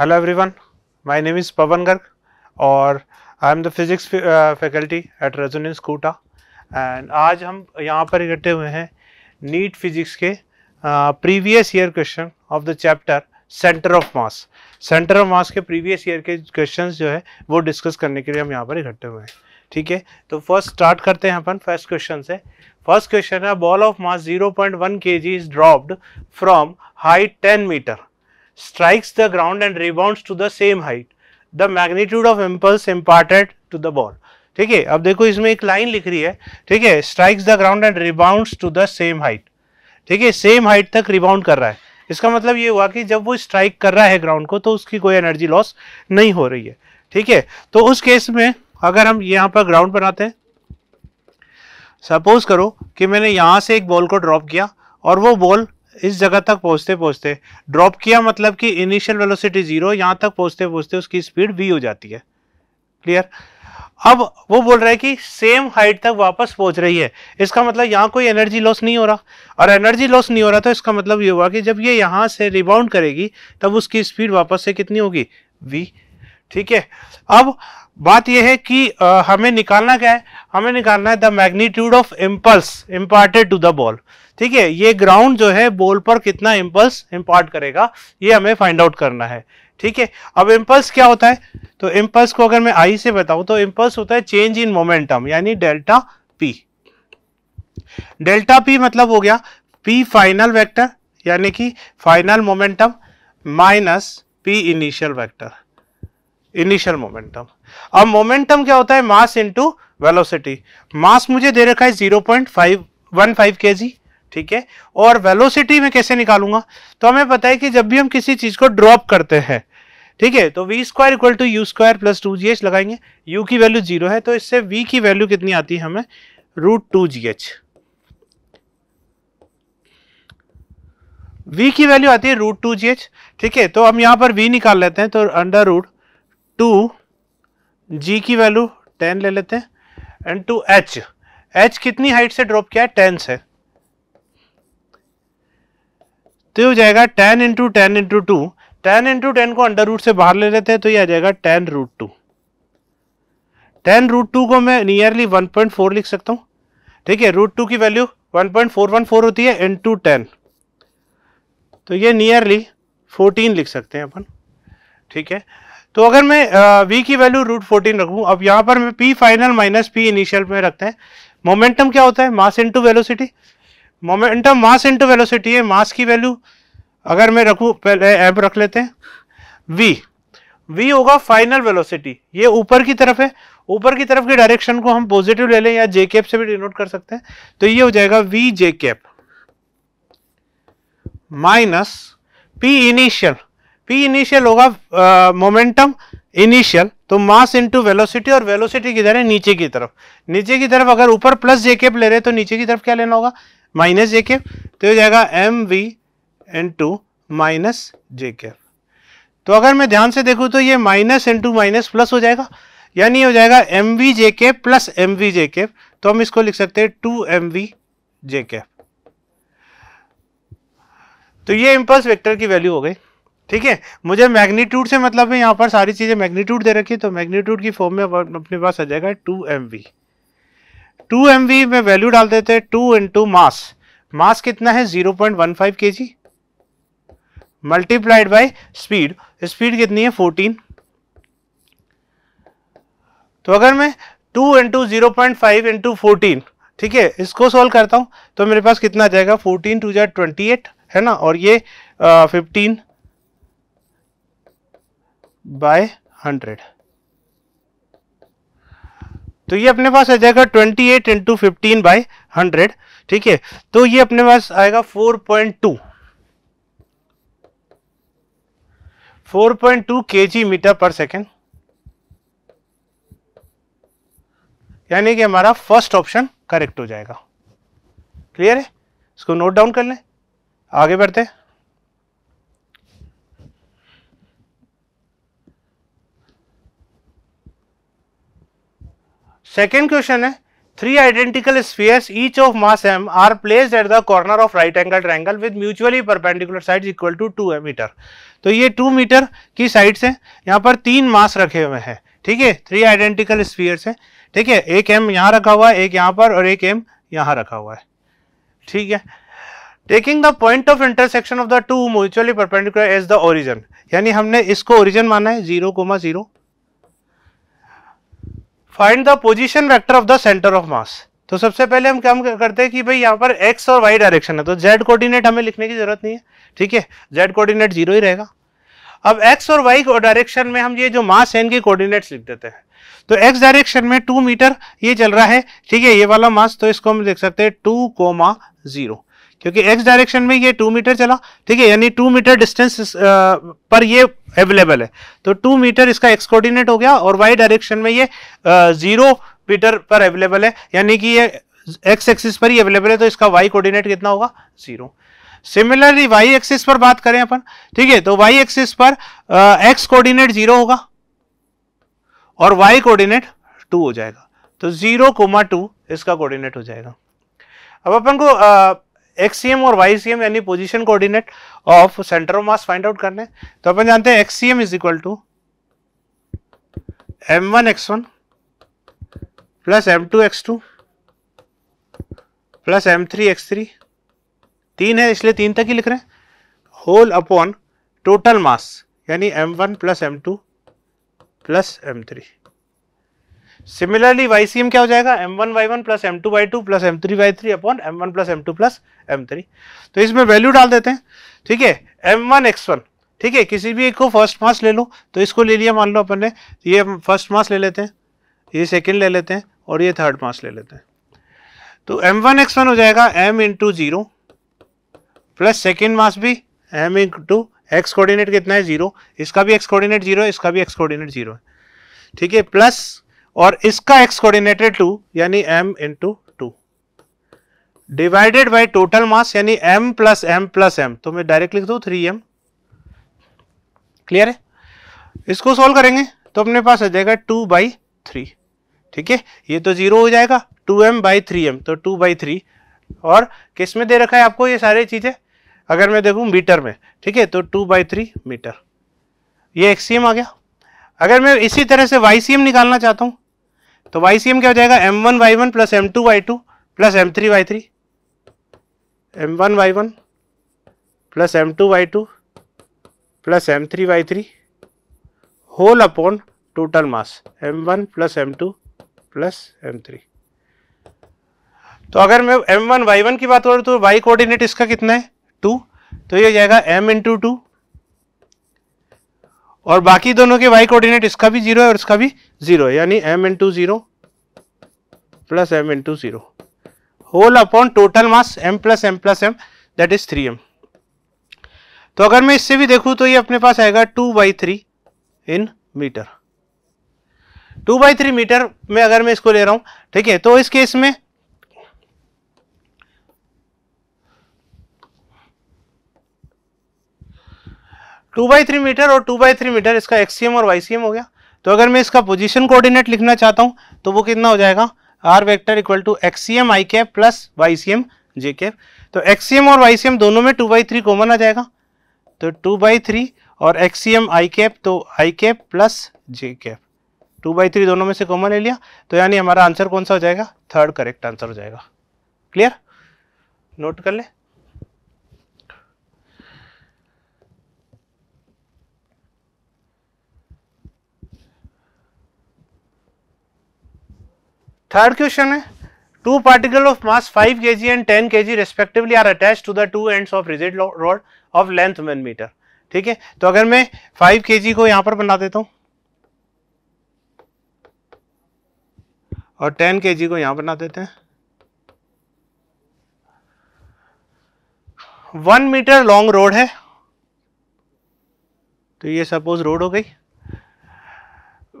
Hello everyone my name is Pavan Garg और I am the physics faculty at Resonance Kota and आज हम यहाँ पर इकट्ठे हुए हैं नीट फिजिक्स के previous year question of the chapter center of mass center of mass के प्रीवियस ईयर के क्वेश्चंस जो है वो डिस्कस करने के लिए हम यहाँ पर इकट्ठे हुए हैं ठीक है तो फर्स्ट स्टार्ट करते हैं अपन फर्स्ट क्वेश्चन से फर्स्ट क्वेश्चन है ball of mass 0.1 point one के G is dropped from height 10 meter strikes the ground and rebounds to the same height. The magnitude of impulse imparted to the ball. ठीक है अब देखो इसमें एक line लिख रही है ठीक है strikes the ground and rebound to the same height ठीक है सेम हाइट तक रिबाउंड कर रहा है इसका मतलब ये हुआ कि जब वो स्ट्राइक कर रहा है ग्राउंड को तो उसकी कोई एनर्जी लॉस नहीं हो रही है ठीक है तो उस केस में अगर हम यहाँ पर ग्राउंड बनाते हैं सपोज करो कि मैंने यहाँ से एक बॉल को ड्रॉप किया और वो बॉल इस जगह तक पहुंचते पहुंचते ड्रॉप किया मतलब कि इनिशियल वेलोसिटी जीरो यहां तक पहुंचते पहुंचते उसकी स्पीड वी हो जाती है क्लियर अब वो बोल रहा है कि सेम हाइट तक वापस पहुंच रही है इसका मतलब यहाँ कोई एनर्जी लॉस नहीं हो रहा और एनर्जी लॉस नहीं हो रहा तो इसका मतलब ये हुआ कि जब ये यहाँ से रिबाउंड करेगी तब उसकी स्पीड वापस से कितनी होगी वी ठीक है अब बात यह है कि आ, हमें निकालना क्या है हमें निकालना है the magnitude of impulse imparted to the ball ठीक है ये ग्राउंड जो है बॉल पर कितना इम्पल्स इम्पार्ट करेगा ये हमें फाइंड आउट करना है ठीक है अब इम्पल्स क्या होता है तो इम्पल्स को अगर मैं आई से बताऊं तो इम्पल्स होता है चेंज इन मोमेंटम यानी डेल्टा पी डेल्टा पी मतलब हो गया पी फाइनल वेक्टर यानी कि final momentum minus P initial vector initial momentum अब मोमेंटम क्या होता है मास इनटू वेलोसिटी मास मुझे दे रखा है जीरो पॉइंट फाइव के जी ठीक है और वेलोसिटी में कैसे निकालूंगा तो हमें पता है कि जब भी हम किसी चीज को ड्रॉप करते हैं ठीक है तो V square equal to U square plus two ji H लगाएंगे यू की वैल्यू जीरो है तो इससे वी की वैल्यू कितनी आती है हमें रूट टू जी एच वी की वैल्यू आती है रूट टू जी एच ठीक है तो हम यहां पर वी निकाल लेते हैं तो अंडर रूट टू जी की वैल्यू टेन ले लेते हैं एंड टू एच एच कितनी हाइट से ड्रॉप किया है टेन से तो ये हो जाएगा ten into ten into two ten into ten को अंडर रूट से बाहर ले लेते हैं तो ये आ जाएगा ten root two ten root two को मैं नियरली वन पॉइंट फोर लिख सकता हूँ ठीक है रूट टू की value one point four one four होती है इंटू टेन तो ये नियरली फोर्टीन लिख सकते हैं अपन ठीक है तो अगर मैं v की वैल्यू रूट फोर्टीन रखूँ अब यहाँ पर मैं p final minus p initial में रखते हैं मोमेंटम क्या होता है mass into velocity momentum mass into velocity है मास की वैल्यू अगर मैं रखूँ पहले एम रख लेते हैं वी वी होगा फाइनल वेलोसिटी ये ऊपर की तरफ है ऊपर की तरफ के डायरेक्शन को हम पॉजिटिव ले लें या जे कैप से भी डिनोट कर सकते हैं तो ये हो जाएगा वी जे cap minus P initial P initial होगा मोमेंटम इनिशियल तो मास इनटू वेलोसिटी और वेलोसिटी किधर है नीचे की तरफ नीचे की तरफ अगर ऊपर प्लस जे कैप ले रहे हैं तो नीचे की तरफ क्या लेना होगा माइनस जे केफ तो हो जाएगा M we into minus J cap तो अगर मैं ध्यान से देखूँ तो ये माइनस इंटू माइनस प्लस हो जाएगा यानी हो जाएगा एम वी जे के प्लस एम वी जे के तो हम इसको लिख सकते हैं टू एम वी जे के तो ये इम्पल्स वेक्टर की वैल्यू हो गई ठीक है मुझे मैग्नीट्यूड से मतलब है यहाँ पर सारी चीज़ें मैग्नीट्यूड दे रखी है तो मैग्नीट्यूड की फॉर्म में अपने पास आ जाएगा two M we two M में वैल्यू डाल देते हैं टू इंटू मास मास कितना है जीरो पॉइंट वन फाइव के G multiplied by speed speed कितनी है फोर्टीन तो अगर मैं two into zero point five into fourteen ठीक है इसको सॉल्व करता हूँ तो मेरे पास कितना आ जाएगा फोर्टीन टू जार ट्वेंटी एट है ना और ये फिफ्टीन बाय हंड्रेड तो ये अपने पास आ जाएगा 28 eight into fifteen by hundred ठीक है तो ये अपने पास आएगा 4.2 4.2 जी मीटर पर सेकेंड यानी कि हमारा फर्स्ट ऑप्शन करेक्ट हो जाएगा क्लियर है इसको नोट डाउन कर लें आगे बढ़ते हैं सेकेंड क्वेश्चन है three identical spheres each of mass M are place at the corner of right angle triangle with mutually perpendicular side equal to two meter तो ये टू मीटर की साइड से यहाँ पर तीन मास रखे हुए हैं ठीक है थ्री आइडेंटिकल स्पीयर्स हैं ठीक है एक एम यहाँ रखा हुआ है एक यहाँ पर और एक एम यहाँ रखा हुआ है ठीक है taking the point of intersection of the two mutually perpendicular as the origin यानी हमने इसको ओरिजन माना है zero comma zero find the position vector of the centre of mass तो सबसे पहले हम क्या करते हैं कि भाई यहाँ पर एक्स और वाई डायरेक्शन है तो जेड कोऑर्डिनेट हमें लिखने की जरूरत नहीं है ठीक है जेड कोऑर्डिनेट जीरो ही रहेगा अब एक्स और वाई डायरेक्शन में हम ये जो मास है इनके कोऑर्डिनेट्स लिख देते हैं तो एक्स डायरेक्शन में टू मीटर ये चल रहा है ठीक है ये वाला मास तो इसको हम लिख सकते हैं टू कोमा जीरो क्योंकि एक्स डायरेक्शन में ये टू मीटर चला ठीक है यानी टू मीटर डिस्टेंस पर ये अवेलेबल है तो टू मीटर इसका एक्स कोऑर्डिनेट हो गया और वाई डायरेक्शन में ये जीरो मीटर पर अवेलेबल है यानी कि ये एक्स एक्सिस पर ही अवेलेबल है तो इसका वाई कोऑर्डिनेट कितना होगा जीरो सिमिलरली वाई एक्सिस पर बात करें अपन ठीक है तो वाई एक्सिस पर एक्स कोऑर्डिनेट जीरो होगा और वाई कोऑर्डिनेट टू हो जाएगा तो जीरो कोमा टू इसका कोऑर्डिनेट हो जाएगा अब अपन को एक्सीएम और वाई सी एम यानी position coordinate of centre of mass find out करने तो अपन जानते हैं X C M is equal to M one x one plus M two x two plus M three x three तीन है इसलिए तीन तक ही लिख रहे हैं होल अपॉन टोटल मास यानी M one plus M two plus M three similarly Y C M क्या हो जाएगा M one Y one plus M two Y two plus M three Y three upon M one plus M two plus M three तो इसमें value डाल देते हैं ठीक है एम वन एक्स वन ठीक है किसी भी एक को फर्स्ट मास ले लो तो इसको ले लिया मान लो अपन ने तो ये फर्स्ट मास ले लेते हैं ये सेकेंड ले लेते हैं और ये थर्ड मास ले लेते हैं तो एम वन एक्स वन हो जाएगा M into zero plus second mass भी एम इंटू एक्स कोऑर्डिनेट कितना है जीरो इसका भी एक्स कोऑर्डिनेट जीरो है इसका भी एक्स कोऑर्डिनेट जीरो है ठीक है प्लस और इसका एक्स कोऑर्डिनेटेड टू यानी M into two divided by total mass यानी M plus M plus M तो मैं डायरेक्ट लिख दू थ्री एम क्लियर है इसको सोल्व करेंगे तो अपने पास आ जाएगा टू बाई थ्री ठीक है ये तो जीरो हो जाएगा two M by three M तो टू बाई थ्री और किस में दे रखा है आपको ये सारी चीज़ें अगर मैं देखूँ मीटर में ठीक है तो टू बाई थ्री मीटर ये एक्सीएम आ गया अगर मैं इसी तरह से वाई सी एम निकालना चाहता हूँ तो वाई सी एम क्या हो जाएगा M one Y one plus M two Y two plus M three Y three M one Y one plus M two Y two plus M three Y three whole upon total mass M one plus M two plus M three तो अगर मैं M one Y one की बात करूँ तो Y coordinate इसका कितना है टू तो ये हो जाएगा एम इंटू टू और बाकी दोनों के वाई कोऑर्डिनेट इसका भी जीरो है और इसका भी जीरो है यानी M into zero plus M into zero whole upon total mass M plus M plus M that is three M तो अगर मैं इससे भी देखूँ तो ये अपने पास आएगा two by three in meter two by three meter में अगर मैं इसको ले रहा हूँ ठीक है तो इस केस में टू बाई थ्री मीटर और टू बाई थ्री मीटर इसका एक्सीएम और वाई हो गया तो अगर मैं इसका पोजिशन कोऑर्डिनेट लिखना चाहता हूँ तो वो कितना हो जाएगा R vector equal to X C M I cap plus Y C M J cap तो एक्सीएम और एम दोनों में टू बाई थ्री कॉमन आ जाएगा तो टू बाई थ्री और एक्सीएम आई कैप तो I cap plus J cap two by three दोनों में से कॉमन ले लिया तो यानी हमारा आंसर कौन सा हो जाएगा थर्ड करेक्ट आंसर हो जाएगा क्लियर नोट कर ले थर्ड क्वेश्चन है two particle of mass five के जी and ten K ji respectively are attach to the two end of rigid rod of length one meter ठीक है तो अगर मैं फाइव के जी को यहां पर बना देता हूं और टेन के जी को यहां बना देते हैं वन मीटर लॉन्ग रोड है तो ये सपोज रोड हो गई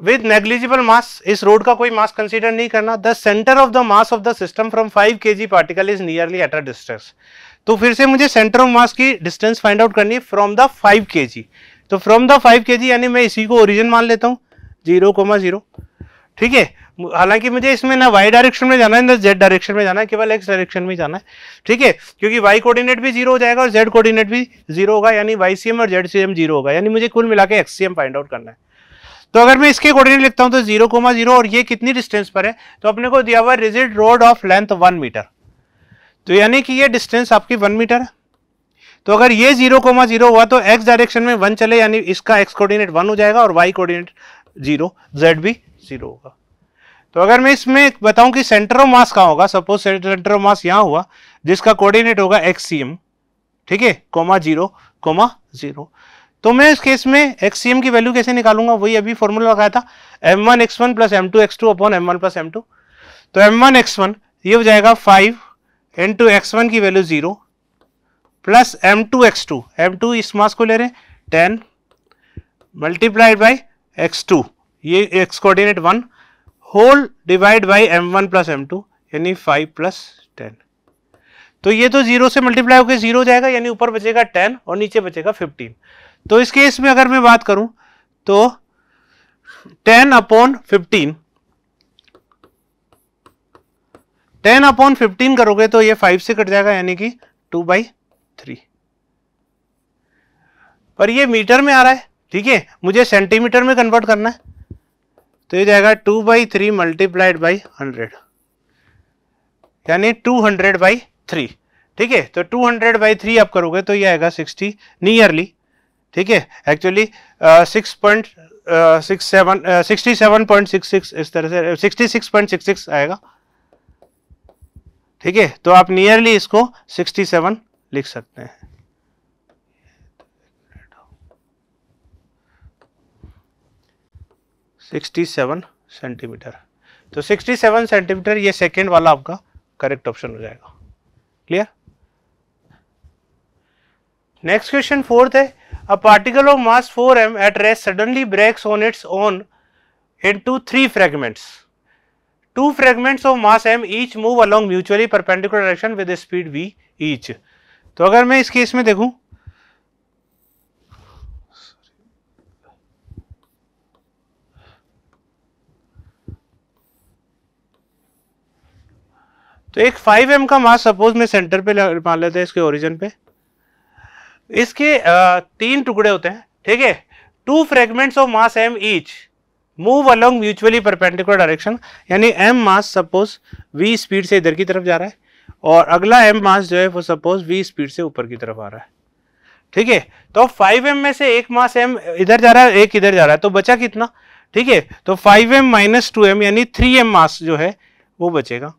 विद नेग्लिजिबल मास इस रोड का कोई मास कंसिडर नहीं करना the centre of the mass of the system from five के G particle is nearly at a distance तो फिर से मुझे सेंटर ऑफ मास की डिस्टेंस फाइंड आउट करनी है फ्रॉम द फाइव के जी तो फ्रॉम द फाइव के जी यानी मैं इसी को ओरिजिन मान लेता हूँ जीरो कोमा जीरो ठीक है हालांकि मुझे इसमें ना वाई डायरेक्शन में जाना है ना जेड डायरेक्शन में जाना है केवल एक्स डायरेक्शन में जाना है ठीक है क्योंकि वाई कोऑर्डिनेट भी जीरो हो जाएगा और जेड कोऑर्डिनेट भी जीरो होगा यानी वाई सी एम और जेड सी एम जीरो होगा यानी मुझे कुल मिला के एक्स सी एम फाइंड आउट करना है तो अगर मैं इसके अकॉर्डिंग लिखता हूं तो जीरो कोमा जीरो और ये कितनी डिस्टेंस पर है तो अपने को दिया हुआ है rigid rod of length one metre तो यानी कि ये डिस्टेंस आपकी वन मीटर है तो अगर ये जीरो कोमा जीरो हुआ तो एक्स डायरेक्शन में वन चले यानी इसका एक्स कोऑर्डिनेट वन हो जाएगा और वाई कोऑर्डिनेट जीरो जेड भी जीरो होगा तो अगर मैं इसमें बताऊं कि सेंटर ऑफ मास कहाँ होगा सपोज सेंटर ऑफ मास यहाँ हुआ जिसका कोऑर्डिनेट होगा एक्स सी एम ठीक है कोमा जीरो कोमा जीरो तो मैं इस केस में एक्स की वैल्यू कैसे निकालूंगा वही अभी फॉर्मूला लगाया था M one x one plus M two x two upon M one plus M two तो एम वन एक्स वन ये हो जाएगा five and two X one की value zero plus M two x two M two इस mass को ले रहे हैं ten multiplied by X two ये X coordinate one whole divide by M one plus M two यानी five plus ten तो ये तो जीरो से मल्टीप्लाई होकर जीरो जाएगा यानी ऊपर बचेगा टेन और नीचे बचेगा फिफ्टीन तो इस केस में अगर मैं बात करूं तो 10 अपॉन 15 टेन अपॉन फिफ्टीन करोगे तो ये फाइव से कट जाएगा यानी कि टू बाई थ्री पर ये मीटर में आ रहा है ठीक है मुझे सेंटीमीटर में कन्वर्ट करना है तो ये जाएगा two by three multiplied by hundred यानी टू हंड्रेड बाई थ्री ठीक है तो टू हंड्रेड बाई थ्री आप करोगे तो ये आएगा सिक्सटी नियरली ठीक है actually six point six seven sixty seven point six six इस तरह से sixty six point six six आएगा ठीक है तो आप नियरली इसको सिक्सटी सेवन लिख सकते हैं सिक्सटी सेवन सेंटीमीटर तो सिक्सटी सेवन सेंटीमीटर ये सेकेंड वाला आपका करेक्ट ऑप्शन हो जाएगा क्लियर नेक्स्ट क्वेश्चन फोर्थ है A particle of mass 4m at rest suddenly breaks on its own into three fragments. Two fragments of mass m each move along mutually perpendicular direction with a speed v each. to agar main is case mein dekhu तो एक 5m का मास suppose मैं centre पे मान लेते हैं इसके origin पे इसके तीन टुकड़े होते हैं ठीक है two fragments of mass M each move along mutually perpendicular direction यानी M mass suppose V speed से इधर की तरफ जा रहा है और अगला एम मास जो है वो सपोज वी स्पीड से ऊपर की तरफ आ रहा है ठीक है तो फाइव एम में से एक मास एम इधर जा रहा है एक इधर जा रहा है तो बचा कितना ठीक है तो five M minus two M यानी थ्री एम मास जो है वो बचेगा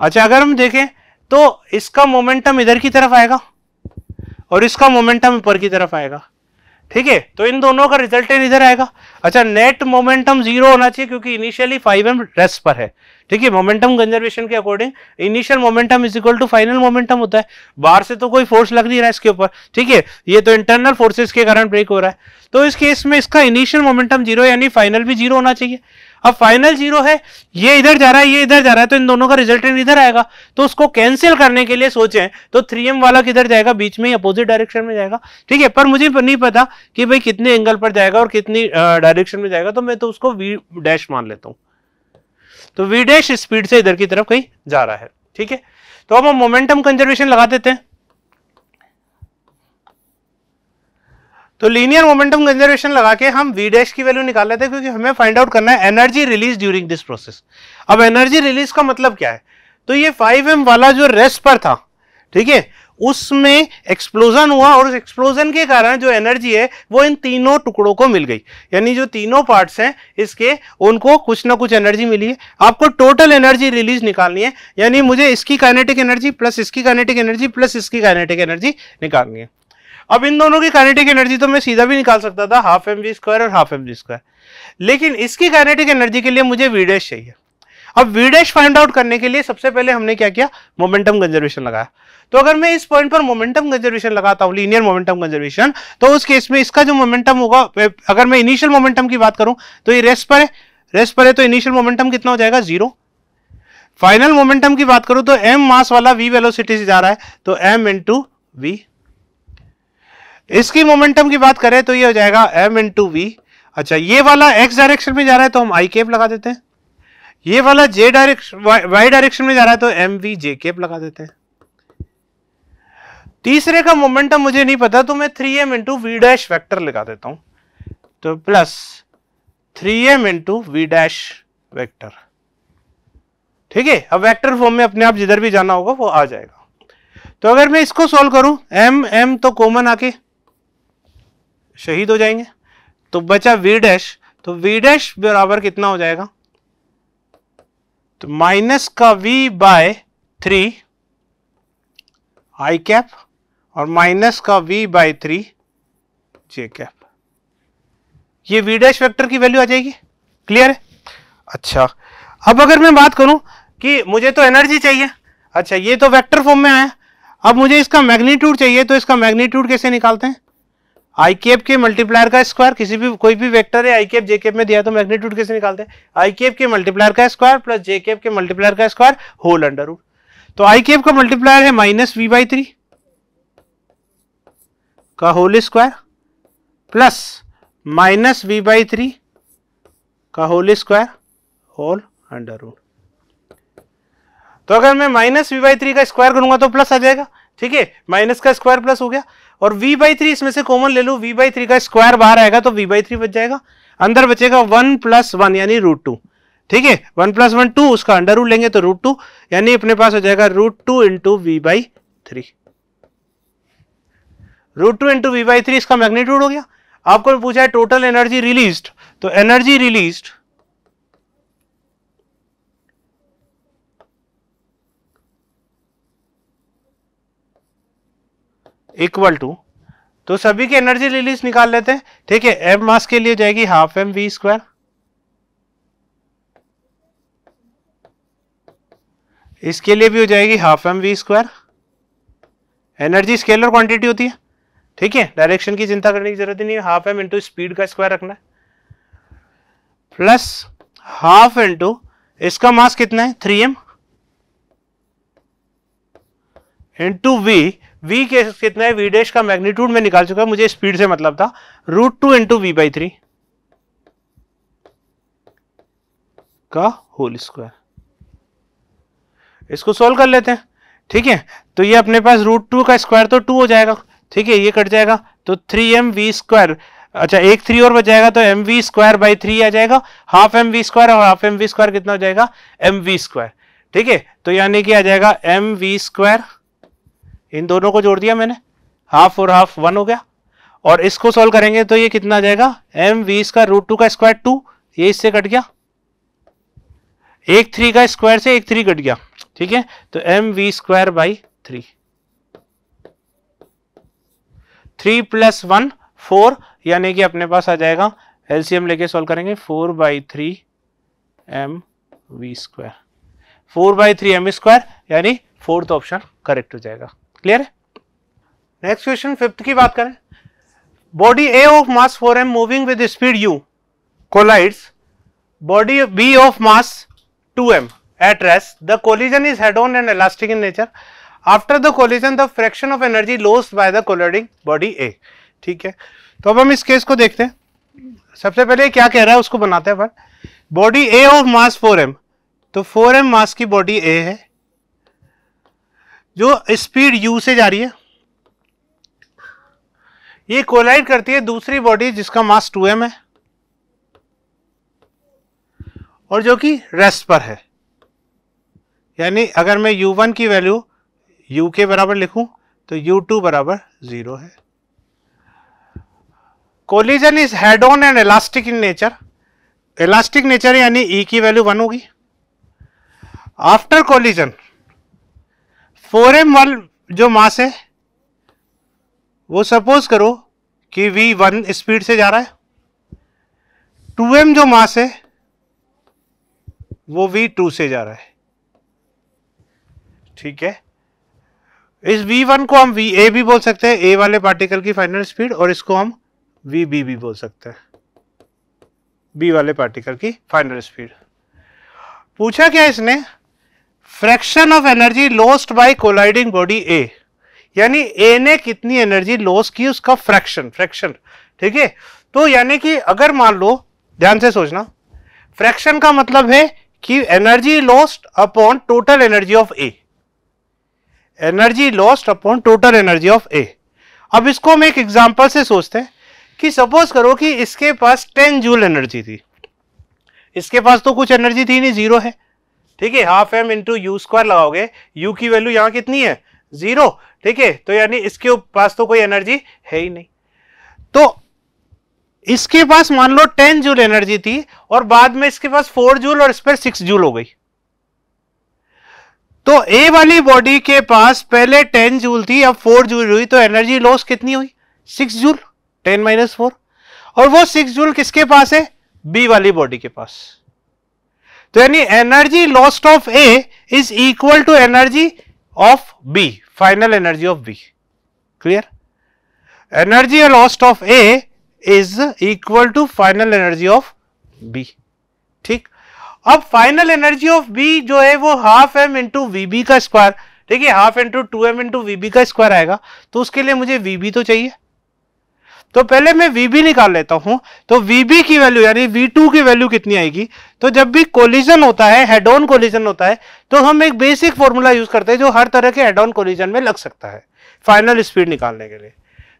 अच्छा अगर हम देखें तो इसका मोमेंटम इधर की तरफ आएगा और इसका मोमेंटम ऊपर की तरफ आएगा ठीक है तो इन दोनों का रिजल्टेंट इधर आएगा अच्छा नेट मोमेंटम जीरो होना चाहिए क्योंकि इनिशियली फाइव एम रेस्ट पर है ठीक है मोमेंटम कंजर्वेशन के according initial momentum is equal to final momentum होता है बाहर से तो कोई फोर्स लग नहीं रहा है इसके ऊपर ठीक है ये तो इंटरनल फोर्सेस के कारण ब्रेक हो रहा है तो इस केस में इसका इनिशियल मोमेंटम जीरो यानी फाइनल भी जीरो होना चाहिए अब फाइनल जीरो है ये इधर जा रहा है ये इधर जा रहा है तो इन दोनों का रिजल्टेंट इधर आएगा तो उसको कैंसिल करने के लिए सोचें तो थ्री वाला किधर जाएगा बीच में अपोजिट डायरेक्शन में जाएगा ठीक है पर मुझे नहीं पता कि भाई कितने एंगल पर जाएगा और कितनी डायरेक्शन में जाएगा तो मैं तो उसको वी डैश मान लेता हूं तो वी डैश स्पीड से इधर की तरफ कहीं जा रहा है ठीक है तो अब हम मोमेंटम कंजर्वेशन लगा देते हैं तो लीनियर मोमेंटम कंजर्वेशन लगा के हम वी डैश की वैल्यू निकाल लेते हैं क्योंकि हमें फाइंड आउट करना है energy release during this process अब एनर्जी रिलीज का मतलब क्या है तो ये 5m वाला जो रेस्ट पर था ठीक है उसमें एक्सप्लोजन हुआ और उस एक्सप्लोजन के कारण जो एनर्जी है वो इन तीनों टुकड़ों को मिल गई यानी जो तीनों पार्ट्स हैं इसके उनको कुछ ना कुछ एनर्जी मिली है आपको टोटल एनर्जी रिलीज निकालनी है यानी मुझे इसकी काइनेटिक एनर्जी प्लस इसकी काइनेटिक एनर्जी प्लस इसकी काइनेटिक एनर्जी निकालनी है अब इन दोनों की काइनेटिक एनर्जी तो मैं सीधा भी निकाल सकता था हाफ एम स्क्वायर और हाफ एम जी स्क्वायर लेकिन इसकी काइनेटिक एनर्जी के लिए मुझे वी डैश चाहिए अब वी डैश फाइंड आउट करने के लिए सबसे पहले हमने क्या किया मोमेंटम कंजर्वेशन लगाया तो अगर मैं इस पॉइंट पर मोमेंटम कंजर्वेशन लगाता हूँ लीनियर मोमेंटम कंजर्वेशन तो उस केस में इसका जो मोमेंटम होगा अगर मैं इनिशियल मोमेंटम की बात करूं तो ये रेस्ट पर है रेस्ट पर है तो इनिशियल मोमेंटम कितना हो जाएगा जीरो फाइनल मोमेंटम की बात करूं तो एम मास वाला वी वेलोसिटी से जा रहा है तो एम इंटू वी इसकी मोमेंटम की बात करें तो ये हो जाएगा एम इन टू वी अच्छा ये वाला एक्स डायरेक्शन में जा रहा है तो हम आई केप लगा देते हैं ये वाला जे डायरेक्शन वाई डायरेक्शन में जा रहा है तो एम वी जे केप लगा देते हैं तीसरे का मोमेंटम मुझे नहीं पता तो मैं three M into we dash vector लगा देता हूं तो plus three M into we dash vector ठीक है अब वैक्टर फॉर्म में अपने आप जिधर भी जाना होगा वो आ जाएगा तो अगर मैं इसको सोल्व करूं एम एम तो कॉमन आके शहीद हो जाएंगे तो बचा वी डैश तो वी डैश बराबर कितना हो जाएगा तो माइनस का V by three I cap और माइनस का V by three J cap ये वी डैश वैक्टर की वैल्यू आ जाएगी क्लियर है अच्छा अब अगर मैं बात करूं कि मुझे तो एनर्जी चाहिए अच्छा ये तो वेक्टर फॉर्म में आया अब मुझे इसका मैग्नीट्यूड चाहिए तो इसका मैग्नीट्यूड कैसे निकालते हैं आई केप के मल्टीप्लायर का स्क्वायर किसी भी कोई भी वेक्टर है आई केप जे केप में दिया तो मैग्नीट्यूड कैसे निकालते हैं आई केप के मल्टीप्लायर का स्क्वायर प्लस जे केप के मल्टीप्लायर का स्क्वायर होल अंडर रूट तो आई केप का मल्टीप्लायर है माइनस वी बाई थ्री का whole square plus minus V by three का whole square whole under root तो अगर मैं माइनस वी बाई थ्री का स्क्वायर करूंगा तो प्लस आ जाएगा ठीक है माइनस का स्क्वायर प्लस हो गया और v बाई थ्री इसमें से कॉमन ले लो v बाई थ्री का स्क्वायर बाहर आएगा तो v बाई थ्री बच जाएगा अंदर बचेगा वन प्लस वन यानी रूट टू ठीक है वन प्लस वन टू उसका अंडर रूट लेंगे तो रूट टू यानी अपने पास हो जाएगा root two into we by three root two into we by three इसका मैग्नीट्यूड हो गया आपको पूछा है टोटल एनर्जी रिलीज तो एनर्जी रिलीज्ड इक्वल टू तो सभी की एनर्जी रिलीज निकाल लेते हैं ठीक है एम मास के लिए जाएगी हाफ एम वी स्क्वायर इसके लिए भी हो जाएगी half M we square energy scalar quantity होती है ठीक है डायरेक्शन की चिंता करने की जरूरत ही नहीं है हाफ एम इंटू स्पीड का स्क्वायर रखना है प्लस हाफ इंटू इसका मास कितना है three M into V v के कितना है v डैश का मैग्नीट्यूड मैं निकाल चुका हूं मुझे स्पीड से मतलब था root two into we by three का होल स्क्वायर इसको सोल्व कर लेते हैं ठीक है तो ये अपने पास रूट टू का स्क्वायर तो टू हो जाएगा ठीक है ये कट जाएगा तो थ्री एम वी स्क्वायर अच्छा एक थ्री और बच जाएगा तो M we square by three आ जाएगा हाफ एम वी स्क्वायर और हाफ एम वी स्क्वायर कितना हो जाएगा एम वी स्क्वायर ठीक है तो यानी कि आ जाएगा एम वी स्क्वायर इन दोनों को जोड़ दिया मैंने हाफ और हाफ वन हो गया और इसको सॉल्व करेंगे तो ये कितना आ जाएगा एम वी इसका रूट टू का स्क्वायर टू ये इससे कट गया एक थ्री का स्क्वायर से एक थ्री कट गया ठीक है तो M we square by three three plus one four यानी कि अपने पास आ जाएगा एलसीएम लेके सॉल्व करेंगे four by three M we square four by three M square यानी फोर्थ ऑप्शन करेक्ट हो जाएगा क्लियर है नेक्स्ट क्वेश्चन फिफ्थ की बात करें body A of mass four M moving with speed U collides body B of mass two M at rest the collision is head on and elastic in nature after the collision the fraction of energy lost by the colliding body A ठीक है तो अब हम इस case को देखते हैं सबसे पहले क्या कह रहा है उसको बनाते हैं अपन body A of mass four M तो फोर एम मास की बॉडी ए है जो स्पीड यू से जा रही है ये कोलाइड करती है दूसरी बॉडी जिसका मास 2m है और जो कि रेस्ट पर है यानी अगर मैं u1 की वैल्यू u के बराबर लिखूं तो u2 बराबर जीरो है collision is head on and elastic in nature elastic nature यानी e की वैल्यू वन होगी after collision four M one जो मास है वो सपोज करो कि वी वन स्पीड से जा रहा है टू एम जो मास है वो वी टू से जा रहा है ठीक है इस वी वन को हम वी ए भी बोल सकते हैं ए वाले पार्टिकल की फाइनल स्पीड और इसको हम वी बी भी बोल सकते हैं बी वाले पार्टिकल की फाइनल स्पीड पूछा क्या इसने fraction of energy lost by colliding body A यानी ए ने कितनी एनर्जी लॉस की उसका फ्रैक्शन फ्रैक्शन ठीक है तो यानी कि अगर मान लो ध्यान से सोचना फ्रैक्शन का मतलब है कि energy lost upon total energy of A energy lost upon total energy of A अब इसको हम एक एग्जांपल से सोचते हैं कि सपोज करो कि इसके पास 10 जूल एनर्जी थी इसके पास तो कुछ एनर्जी थी नहीं जीरो है ठीक है half M into you square लगाओगे यू की वैल्यू यहाँ कितनी है जीरो ठीक है तो यानी इसके पास तो कोई एनर्जी है ही नहीं तो इसके पास मान लो टेन जूल एनर्जी थी और बाद में इसके पास फोर जूल और इस पर सिक्स जूल हो गई तो ए वाली बॉडी के पास पहले टेन जूल थी अब फोर जूल हुई तो एनर्जी लॉस कितनी हुई six joule ten minus four और वो सिक्स जूल किसके पास है बी वाली बॉडी के पास तो यानी energy lost of A is equal to energy of B final energy of B clear energy lost of A is equal to final energy of B ठीक अब फाइनल एनर्जी ऑफ बी जो है वो half M into V का square देखिए half into two M into V का square आएगा तो उसके लिए मुझे वी तो चाहिए तो पहले मैं वी निकाल लेता हूं तो वी की वैल्यू यानी वी टू की वैल्यू कितनी आएगी तो जब भी कोलिजन होता है हेड ऑन कोलिजन होता है तो हम एक बेसिक फॉर्मूला यूज करते हैं जो हर तरह के हेड ऑन कोलिजन में लग सकता है फाइनल स्पीड निकालने के लिए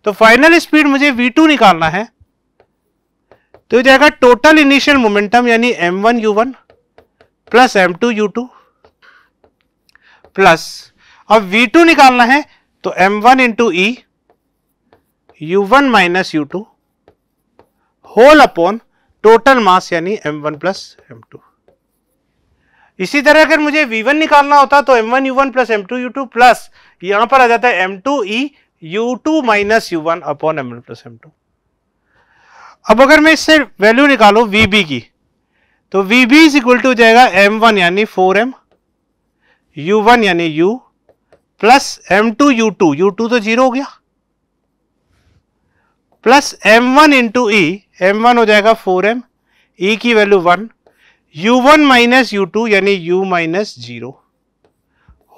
तो फाइनल स्पीड मुझे वी निकालना है तो जाएगा टोटल इनिशियल मोमेंटम यानी M one you one plus M two you two plus अब वी टू निकालना है तो M one into E one minus you two whole upon total mass यानी M one plus M two इसी तरह अगर मुझे वी वन निकालना होता तो M one you one plus M two you two plus यहां पर आ जाता है M two E you to minus U one upon M one plus M two अब अगर मैं इससे वैल्यू निकालू वी बी की तो V B is equal to हो जाएगा वन यानी फोर एम यू वन यानी U plus M two you two you two तो जीरो हो गया plus M one into E M one हो जाएगा फोर एम ई की value one you one minus you two यानी U minus zero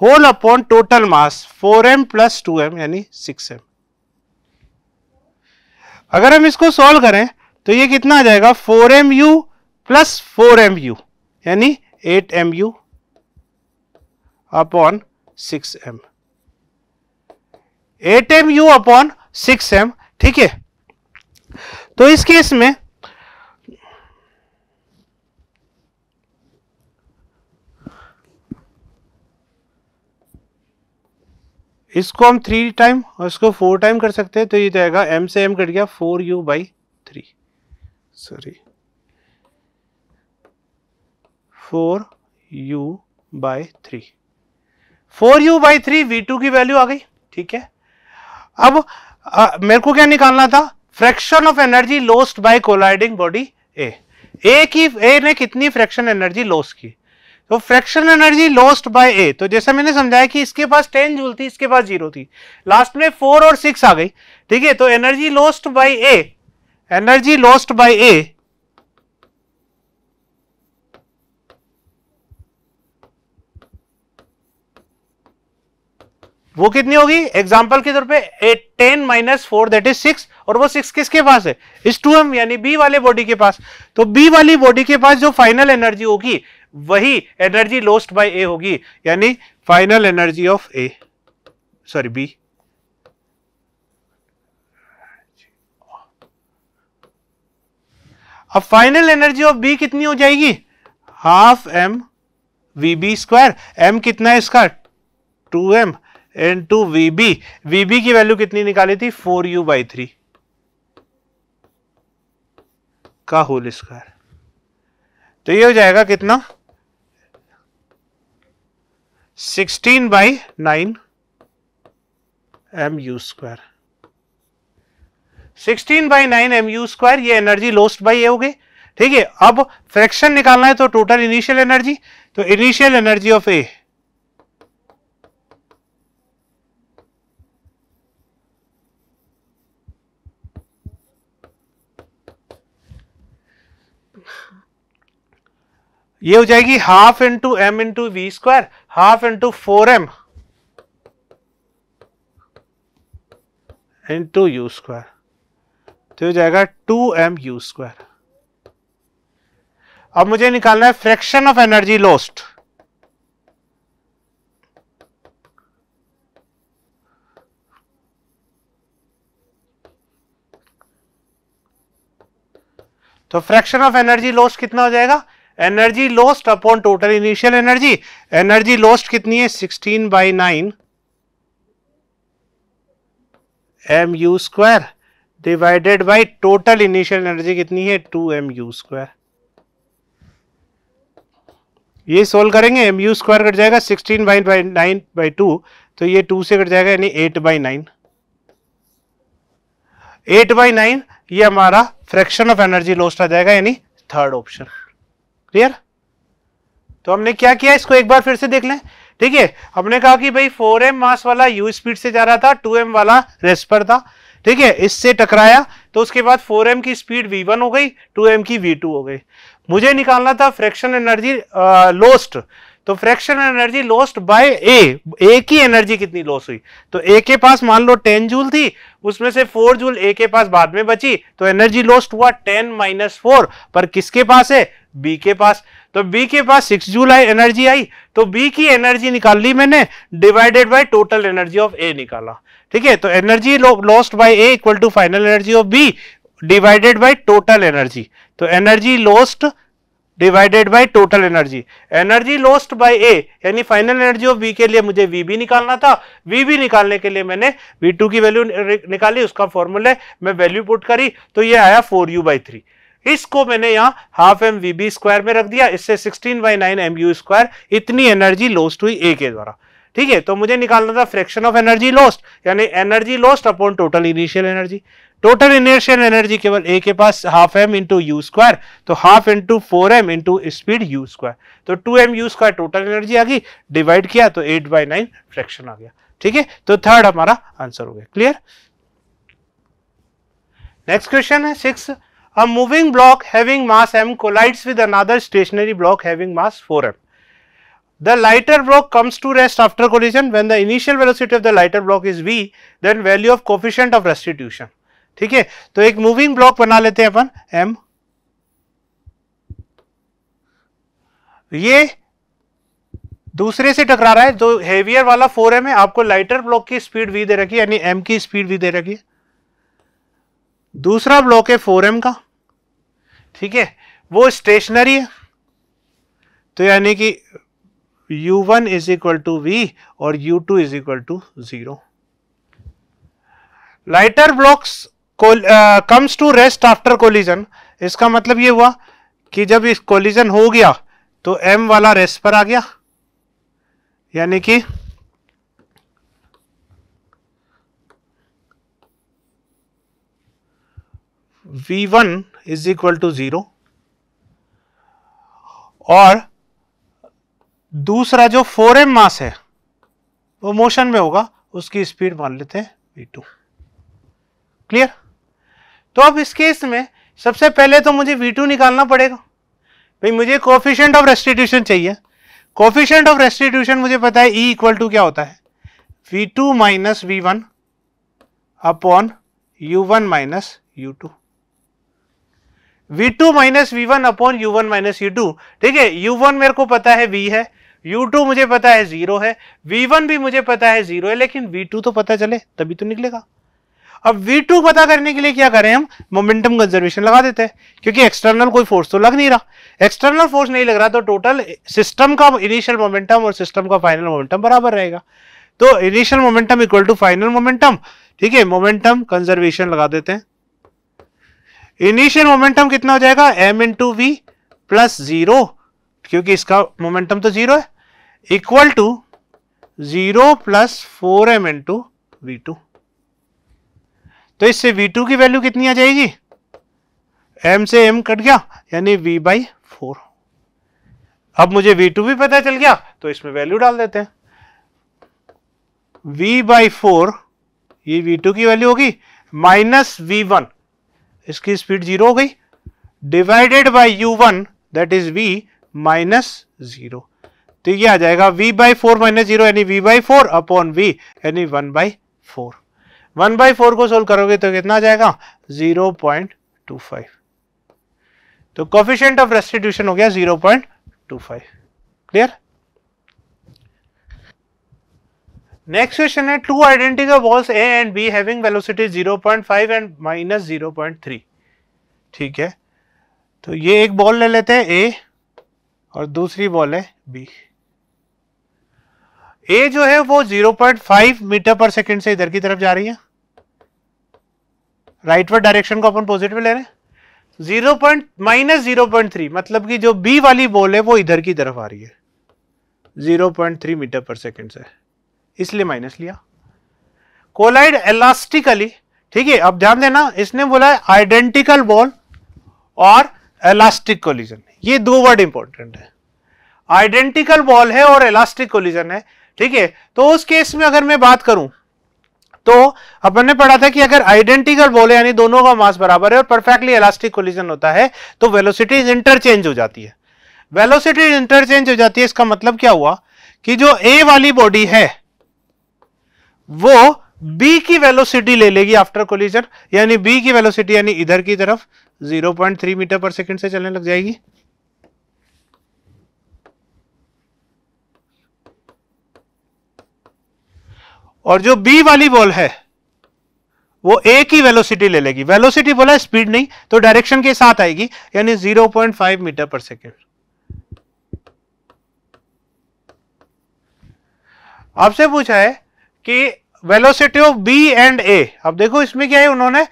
whole upon total mass four M plus two M यानी six M अगर हम इसको solve करें तो ये कितना आ जाएगा four M U plus four M U यानी eight M U upon six M eight M U upon six M ठीक है तो इस केस में इसको हम थ्री टाइम और इसको फोर टाइम कर सकते हैं तो ये जाएगा एम से एम कट गया four you by three sorry four you by three four you by three V two की वैल्यू आ गई ठीक है अब आ, मेरे को क्या निकालना था fraction of energy lost by colliding body A A की ए ने कितनी फ्रैक्शन एनर्जी लॉस की तो fraction energy lost by A तो जैसा मैंने समझाया कि इसके पास टेन जूल थी इसके पास जीरो थी लास्ट में फोर और सिक्स आ गई ठीक है तो energy lost by A energy lost by A वो कितनी होगी एग्जाम्पल के तौर पे eight ten minus four that is six और वो सिक्स किसके पास है इस टू एम यानी बी वाले बॉडी के पास तो बी वाली बॉडी के पास जो फाइनल एनर्जी होगी वही एनर्जी लोस्ट बाय ए होगी यानी final energy of A sorry B अब फाइनल एनर्जी ऑफ बी कितनी हो जाएगी half M v B square m कितना है इसका two m in v B v B की वैल्यू कितनी निकाली थी फोर यू बाई थ्री का होल स्क्वायर तो ये हो जाएगा कितना sixteen by nine m u square sixteen by nine m u square ये एनर्जी लोस्ट बाई ए हो गई ठीक है अब फ्रैक्शन निकालना है तो टोटल इनिशियल एनर्जी तो इनिशियल एनर्जी ऑफ ए ये हो जाएगी half into m into v square half into four m into you square तो हो जाएगा टू एम यू स्क्वायर अब मुझे निकालना है फ्रैक्शन ऑफ एनर्जी लॉस्ट तो फ्रैक्शन ऑफ एनर्जी लॉस कितना हो जाएगा energy lost upon total initial energy energy lost कितनी है 16 by nine m u square divided by total initial energy कितनी है 2 एम यू स्क्वायर ये सोल्व करेंगे एम यू स्क्वायर कट जाएगा 16 by by nine by two तो ये 2 से कट जाएगा यानी 8 by nine eight by nine ये हमारा फ्रैक्शन ऑफ एनर्जी लॉस्ट आ जाएगा यानी थर्ड ऑप्शन क्लियर तो हमने क्या किया इसको एक बार फिर से देख लें ठीक है हमने कहा कि भाई 4m मास वाला u स्पीड से जा रहा था 2m वाला रेस्ट पर था ठीक है इससे टकराया तो उसके बाद 4m की स्पीड v1 हो गई 2m की v2 हो गई मुझे निकालना था फ्रैक्शन एनर्जी लोस्ट तो fraction energy lost by A A की एनर्जी कितनी लॉस हुई तो ए के पास मान लो 10 जूल थी उसमें से 4 जूल ए के पास बाद में बची तो एनर्जी लॉस्ट हुआ 10 माइनस फोर पर किसके पास है बी के पास तो बी के पास सिक्स आई एनर्जी आई तो बी की एनर्जी निकाल ली मैंने divided by total energy of A निकाला ठीक है तो energy lost by A equal to final energy of B divided by total energy तो energy lost divided by total energy energy lost by A यानी final energy of B के लिए मुझे we B निकालना था वी बी निकालने के लिए मैंने वी टू की वैल्यू निकाली उसका फॉर्मूला मैं वैल्यू पुट करी तो ये आया फोर यू बाई थ्री इसको मैंने यहां हाफ एम वी स्क्वायर में रख दिया इससे 16 by nine m u square इतनी एनर्जी लॉस्ट हुई ए के द्वारा ठीक है तो मुझे निकालना था फ्रैक्शन ऑफ एनर्जी लॉस्ट यानी energy lost upon total initial energy total initial energy केवल ए के पास half M into you square तो half into four m into speed u square तो two m u square total energy आ गई divide किया तो एट बाई नाइन फ्रैक्शन आ गया ठीक है तो थर्ड हमारा आंसर हो गया क्लियर नेक्स्ट क्वेश्चन है six A moving block having mass m collides with another stationary block having mass 4m. The lighter block comes to rest after collision when the initial velocity of the lighter block is v then value of coefficient of restitution. ठीक है तो एक moving block बना लेते हैं अपन m ये दूसरे से टकरा रहा है जो हेवियर वाला फोर एम है आपको लाइटर ब्लॉक की स्पीड v दे रखी है यानी m की स्पीड v दे रखी है दूसरा ब्लॉक है फोर एम का ठीक है वो स्टेशनरी है तो यानी कि u1 one is equal to v और u2 two is equal to zero lighter blocks comes to rest after collision इसका मतलब ये हुआ कि जब इस कोलिजन हो गया तो m वाला रेस्ट पर आ गया यानी कि v one is equal to zero और दूसरा जो फोर एम मास है वो मोशन में होगा उसकी स्पीड मान लेते हैं वी टू क्लियर तो अब इस केस में सबसे पहले तो मुझे वी टू निकालना पड़ेगा भाई मुझे कोफिशियंट ऑफ रेस्टिट्यूशन चाहिए कोफिशियंट ऑफ रेस्टिट्यूशन मुझे पता है ई इक्वल टू क्या होता है v two minus v one upon u one minus you two v2 two minus v one upon u one minus you two ठीक है you one मेरे को पता है वी है यू टू मुझे पता है जीरो है वी वन भी मुझे पता है जीरो है लेकिन वी टू तो पता चले तभी तो निकलेगा अब V2 पता करने के लिए क्या करें हम मोमेंटम कंजर्वेशन लगा देते हैं क्योंकि एक्सटर्नल कोई फोर्स तो लग नहीं रहा एक्सटर्नल फोर्स नहीं लग रहा तो टोटल सिस्टम का इनिशियल मोमेंटम और सिस्टम का फाइनल मोमेंटम बराबर रहेगा तो initial momentum equal to final momentum ठीक है मोमेंटम कंजर्वेशन लगा देते हैं इनिशियल मोमेंटम कितना हो जाएगा m into v plus zero क्योंकि इसका मोमेंटम तो जीरो है equal to zero plus four m into v two तो इससे वी टू की वैल्यू कितनी आ जाएगी एम से एम कट गया यानी वी बाई फोर अब मुझे वी टू भी पता चल गया तो इसमें वैल्यू डाल देते हैं वी बाई फोर ये वी टू की वैल्यू होगी माइनस वी वन इसकी स्पीड जीरो हो गई divided by u one that is v minus zero तो ये आ जाएगा v by four minus zero यानी v by four upon v यानी one by four one by four को सोल्व करोगे तो कितना आ जाएगा जीरो पॉइंट टू फाइव तो कॉफिशेंट ऑफ रेस्टिट्यूशन हो गया zero point two five clear next question है two identical balls A and B having velocity 0.5 and minus zero ठीक है तो ये एक बॉल ले लेते हैं ए और दूसरी बॉल है बी ए जो है वो 0.5 मीटर पर सेकंड से इधर की तरफ जा रही है राइटवर्ड डायरेक्शन को अपन पॉजिटिव ले रहे हैं zero point minus zero point three मतलब कि जो बी वाली बॉल है वो इधर की तरफ आ रही है zero point three metre per second से इसलिए माइनस लिया कोलाइड एलास्टिकली ठीक है अब ध्यान देना इसने बोला है आइडेंटिकल बॉल और एलास्टिक कोलिजन ये दो वर्ड इंपॉर्टेंट है आइडेंटिकल बॉल है और एलास्टिक कोलिजन है ठीक है तो उस केस में अगर मैं बात करूं तो अपन ने पढ़ा था कि अगर आइडेंटिकल बॉल यानी दोनों का मास बराबर है और परफेक्टली इलास्टिक कोलिजन होता है तो वेलोसिटीज इंटरचेंज हो जाती है वेलोसिटी इंटरचेंज हो जाती है इसका मतलब क्या हुआ कि जो ए वाली बॉडी है वो b की वेलोसिटी ले लेगी आफ्टर कोलिजन यानी b की वेलोसिटी यानी इधर की तरफ 0.3 मीटर पर सेकंड से चलने लग जाएगी और जो b वाली बॉल है वो a की वेलोसिटी ले लेगी वेलोसिटी बोला स्पीड नहीं तो डायरेक्शन के साथ आएगी यानी 0.5 मीटर पर सेकेंड आपसे पूछा है कि velocity of B and A अब देखो इसमें क्या है उन्होंने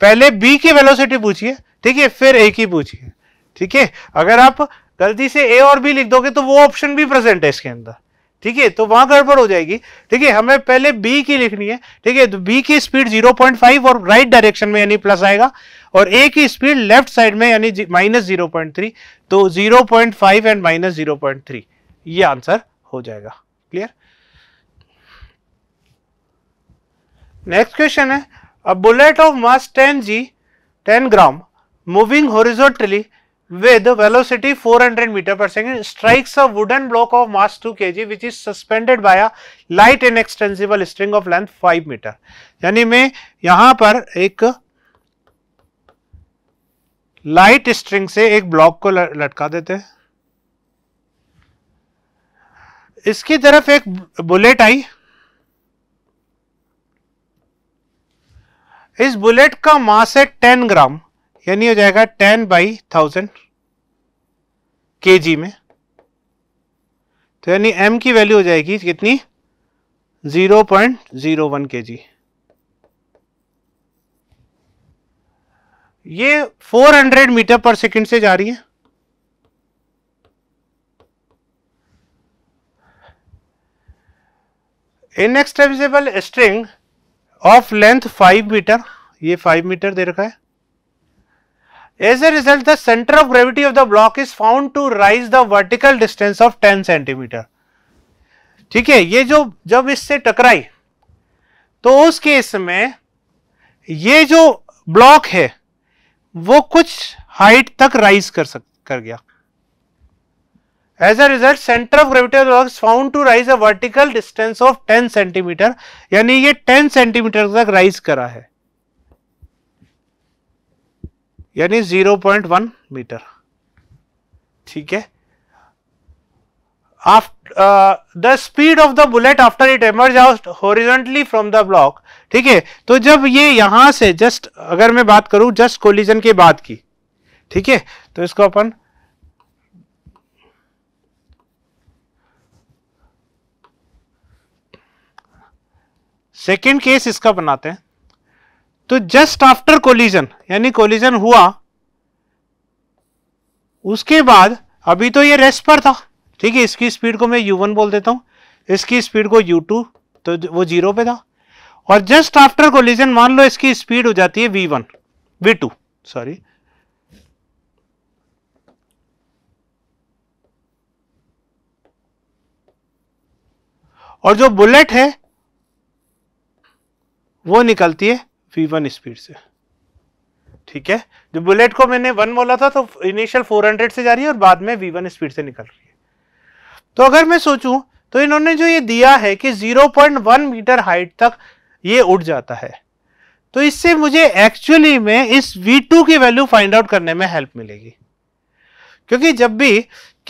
पहले बी की वेलोसिटी पूछी है ठीक है फिर ए की पूछी है ठीक है अगर आप गलती से ए और बी लिख दोगे तो वो ऑप्शन भी प्रेजेंट है इसके अंदर ठीक है तो वहां गड़बड़ हो जाएगी ठीक है हमें पहले बी की लिखनी है ठीक है तो बी की स्पीड 0.5 और राइट डायरेक्शन में यानी प्लस आएगा और ए की स्पीड लेफ्ट साइड में यानी माइनस जीरो तो जीरो एंड माइनस जीरो ये आंसर हो जाएगा नेक्स्ट क्वेश्चन है a bullet of mass 10 g 10 gram moving horizontally with velocity 400 metre per second strikes a wooden block of mass 2 k g which is suspended by a light and extensible string of length 5 metre यानी मैं यहां पर एक light string से एक block को लटका देते हैं इसकी तरफ एक बुलेट आई इस बुलेट का मास है टेन ग्राम यानी हो जाएगा टेन बाई थाउजेंड के जी में तो यानी एम की वैल्यू हो जाएगी कितनी zero zero point k g ये four hundred metre per second से जा रही है inextensible string of length five metre ये फाइव मीटर दे रखा है as a result the centre of gravity of the block is found to rise the vertical distance of ten centimetre ठीक है ये जो जब इससे टकराई तो उस केस में ये जो ब्लॉक है वो कुछ हाइट तक राइज कर सक कर गया as a result centre of gravity of the rock is found to rise a vertical distance 10 यानी ये 10 सेंटीमीटर तक राइज करा है यानी 0.1 मीटर ठीक है the speed of the bullet after it emerge out horizontally from the block ठीक है तो जब ये यहां से जस्ट अगर मैं बात करूं जस्ट कोलिजन के बाद की ठीक है तो इसको अपन सेकेंड केस इसका बनाते हैं तो जस्ट आफ्टर कोलिजन यानी कोलिजन हुआ उसके बाद अभी तो ये रेस्ट पर था ठीक है इसकी स्पीड को मैं यू वन बोल देता हूं इसकी स्पीड को यू टू तो वो जीरो पे था और जस्ट आफ्टर कोलिजन मान लो इसकी स्पीड हो जाती है v one v two sorry और जो बुलेट है वो निकलती है वी वन स्पीड से ठीक है जो बुलेट को मैंने वन बोला था तो इनिशियल 400 से जा रही है और बाद में वी वन स्पीड से निकल रही है तो अगर मैं सोचूं तो इन्होंने जो ये दिया है कि 0.1 मीटर हाइट तक ये उड़ जाता है तो इससे मुझे एक्चुअली में इस V2 की वैल्यू फाइंड आउट करने में हेल्प मिलेगी क्योंकि जब भी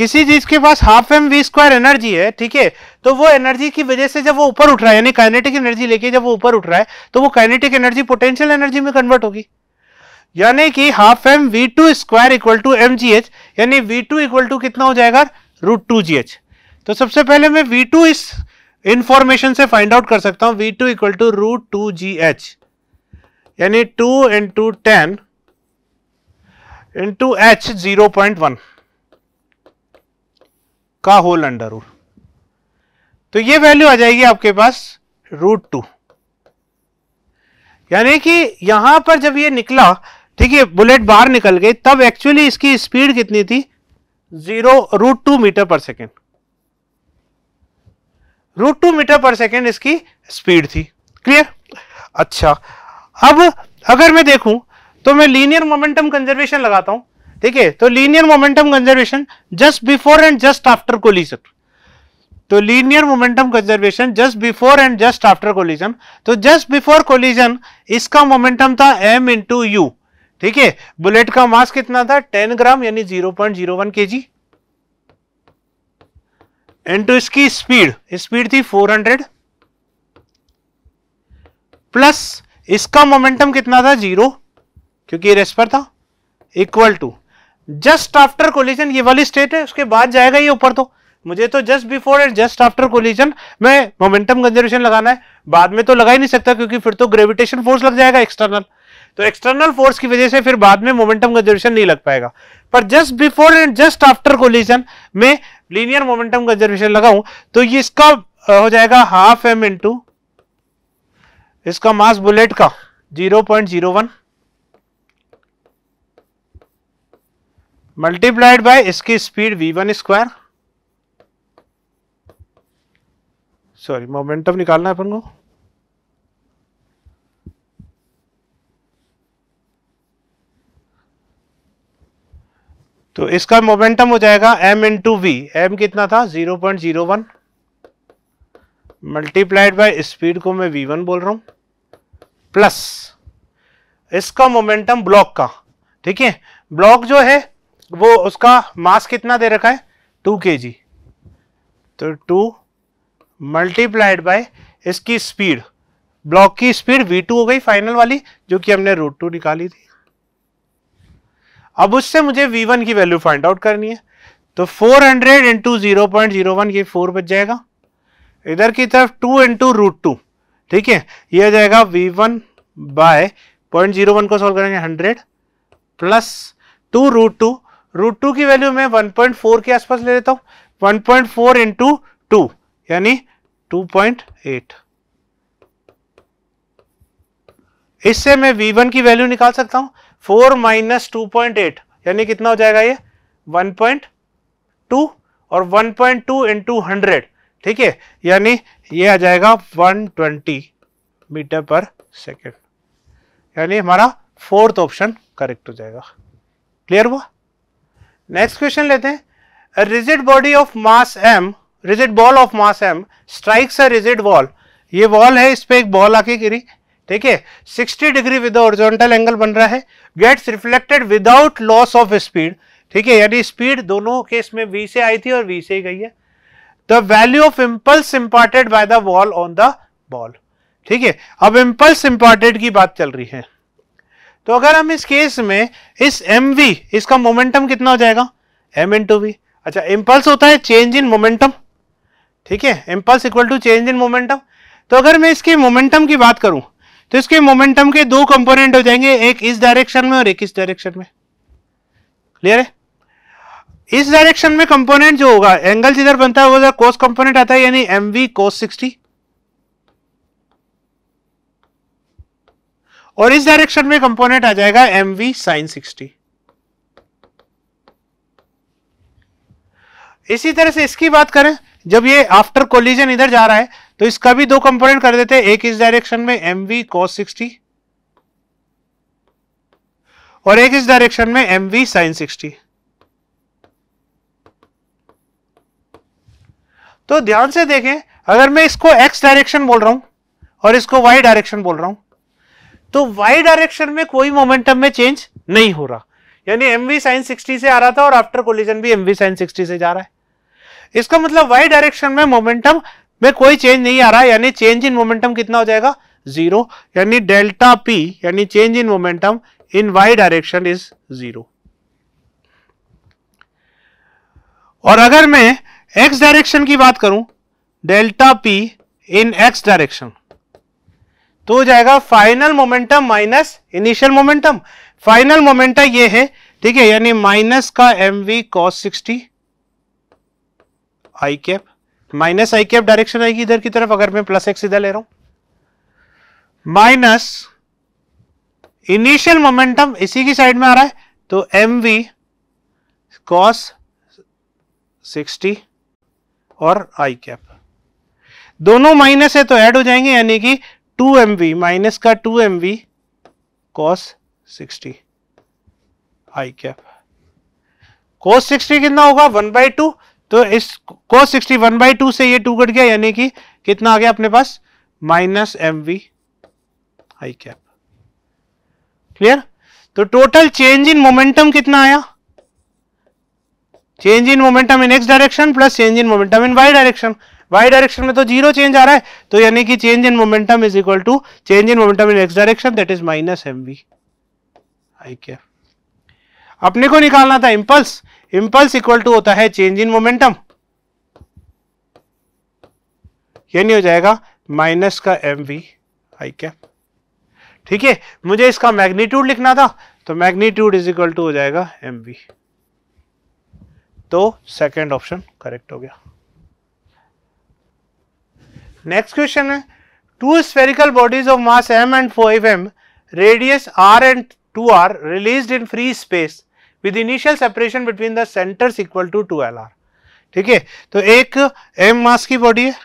किसी चीज के पास half M we square energy है ठीक है तो वो एनर्जी की वजह से जब वो ऊपर उठ रहा है यानी काइनेटिक एनर्जी लेके जब वो ऊपर उठ रहा है तो वो काइनेटिक एनर्जी पोटेंशियल एनर्जी में कन्वर्ट होगी यानी कि half M we two square equal to m g h यानी वी टू इक्वल टू कितना हो जाएगा रूट टू जी एच तो सबसे पहले मैं वी टू इस इंफॉर्मेशन से फाइंड आउट कर सकता हूं v two equal to root two ji h यानी two into ten into h zero point one का होल अंडर रूट तो ये वैल्यू आ जाएगी आपके पास रूट टू यानी कि यहां पर जब ये निकला ठीक है बुलेट बाहर निकल गई तब एक्चुअली इसकी स्पीड कितनी थी zero root two metre per second root two metre per second इसकी स्पीड थी क्लियर अच्छा अब अगर मैं देखूं तो मैं लीनियर मोमेंटम कंजर्वेशन लगाता हूं तो तो तो ठीक है तो linear momentum conservation just before and just after collision तो linear momentum conservation just before and just after collision तो जस्ट बिफोर कोलिजन इसका मोमेंटम था एम इंटू यू ठीक है बुलेट का मास कितना था 10 ग्राम यानी 0.01 पॉइंट जीरो वन के जी इंटू इसकी स्पीड स्पीड थी 400 प्लस इसका मोमेंटम कितना था जीरो क्योंकि रेस्पर था equal to just after collision ये वाली स्टेट है उसके बाद जाएगा ये ऊपर तो मुझे तो just before and just after collision में मोमेंटम कंजर्वेशन लगाना है बाद में तो लगा ही नहीं सकता क्योंकि फिर तो ग्रेविटेशन फोर्स लग जाएगा एक्सटर्नल तो एक्सटर्नल फोर्स की वजह से फिर बाद में मोमेंटम कंजर्वेशन नहीं लग पाएगा पर just before and just after collision में लीनियर मोमेंटम कंजर्वेशन लगाऊं तो ये इसका हो जाएगा हाफ एम इंटू इसका मास बुलेट का zero point zero one multiplied by इसकी speed v one square sorry momentum निकालना है अपन को तो इसका मोमेंटम हो जाएगा m टू वी एम कितना था 0.01 मल्टीप्लाइड बाय स्पीड को मैं v1 बोल रहा हूं प्लस इसका मोमेंटम ब्लॉक का ठीक है ब्लॉक जो है वो उसका मास कितना दे रखा है टू के जी तो टू मल्टीप्लाइड बाय इसकी स्पीड ब्लॉक की स्पीड v2 हो गई फाइनल वाली जो कि हमने रूट टू निकाली थी अब उससे मुझे v1 की वैल्यू फाइंड आउट करनी है तो 400 hundred into zero point zero one ये फोर बच जाएगा इधर की तरफ 2 इंटू रूट टू ठीक है ये आ जाएगा v1 one by point zero one को सॉल्व करेंगे 100 plus two root two root two की वैल्यू मैं फोर के आसपास ले लेता हूँ one point four into two यानी एट इससे मैं वी वन की वैल्यू निकाल सकता हूँ four minus two point eight यानी कितना हो जाएगा ये वन पॉइंट टू और one point two into hundred ठीक है यानी ये आ जाएगा one twenty metre per second यानी हमारा फोर्थ ऑप्शन करेक्ट हो जाएगा क्लियर हुआ नेक्स्ट क्वेश्चन लेते हैं rigid body of mass m rigid ball of mass m strikes a rigid wall ये वॉल है इस पर एक बॉल आके गिरी ठीक है 60 डिग्री विद ओरिजोनटल एंगल बन रहा है gets reflected without loss of speed ठीक है यानी स्पीड दोनों केस में वी से आई थी और वी से ही गई है the value of impulse imparted by the wall on the ball ठीक है अब इम्पल्स इम्पार्टेड की बात चल रही है तो अगर हम इस केस में इस एम वी इसका मोमेंटम कितना हो जाएगा एम इन टू वी अच्छा इम्पल्स होता है चेंज इन मोमेंटम ठीक है impulse equal to change in momentum तो अगर मैं इसके मोमेंटम की बात करूं तो इसके मोमेंटम के दो कंपोनेंट हो जाएंगे एक इस डायरेक्शन में और एक इस डायरेक्शन में क्लियर है इस डायरेक्शन में कंपोनेंट जो होगा एंगल जिधर बनता है वो कोस कंपोनेंट आता है यानी एम वी कोस सिक्सटी और इस डायरेक्शन में कंपोनेंट आ जाएगा एम वी साइन सिक्सटी इसी तरह से इसकी बात करें जब ये आफ्टर कोलिजन इधर जा रहा है तो इसका भी दो कंपोनेंट कर देते हैं एक इस डायरेक्शन में एम वी कॉस सिक्सटी और एक इस डायरेक्शन में एम वी साइन सिक्सटी तो ध्यान से देखें अगर मैं इसको एक्स डायरेक्शन बोल रहा हूं और इसको वाई डायरेक्शन बोल रहा हूं तो वाई डायरेक्शन में कोई मोमेंटम में चेंज नहीं हो रहा यानी एम वी साइन सिक्सटी से आ रहा था और आफ्टर कोलिजन भी एम वी साइन सिक्सटी से जा रहा है इसका मतलब वाई डायरेक्शन में मोमेंटम में कोई चेंज नहीं आ रहा यानी चेंज इन मोमेंटम कितना हो जाएगा जीरो यानी डेल्टा पी यानी change in momentum in y direction is zero और अगर मैं एक्स डायरेक्शन की बात करूं delta p in x direction तो हो जाएगा final momentum minus initial momentum final momenta ये है ठीक है यानी माइनस का m v cos sixty i cap minus i cap direction आएगी इधर की तरफ अगर मैं प्लस एक्स इधर ले रहा हूं माइनस इनिशियल मोमेंटम इसी की साइड में आ रहा है तो एम वी कॉस सिक्सटी और आई कैप दोनों माइनस है तो ऐड हो जाएंगे यानी कि टू एम वी माइनस का two M v cos sixty i cap cos sixty कितना होगा वन बाई टू तो इस cos sixty one by two से ये टू कट गया यानी कि कितना आ गया अपने पास minus m v i cap clear तो टोटल चेंज इन मोमेंटम कितना आया change in momentum in x direction plus change in momentum in y direction y direction में तो जीरो चेंज आ रहा है तो यानी कि change in momentum is equal to change in momentum in x direction that is minus m v i क्या अपने को निकालना था इम्पल्स इम्पल्स इक्वल टू होता है चेंज इन मोमेंटम ये नहीं हो जाएगा माइनस का एम वी आई क्या ठीक है मुझे इसका मैग्नीट्यूड लिखना था तो मैग्नीट्यूड इज इक्वल टू हो जाएगा एम वी तो सेकेंड ऑप्शन करेक्ट हो गया नेक्स्ट क्वेश्चन है two spherical bodies of mass m and four एफ m radius r and two r release in free space with initial separation between the centres equal to twelve r ठीक है तो एक M mass की body है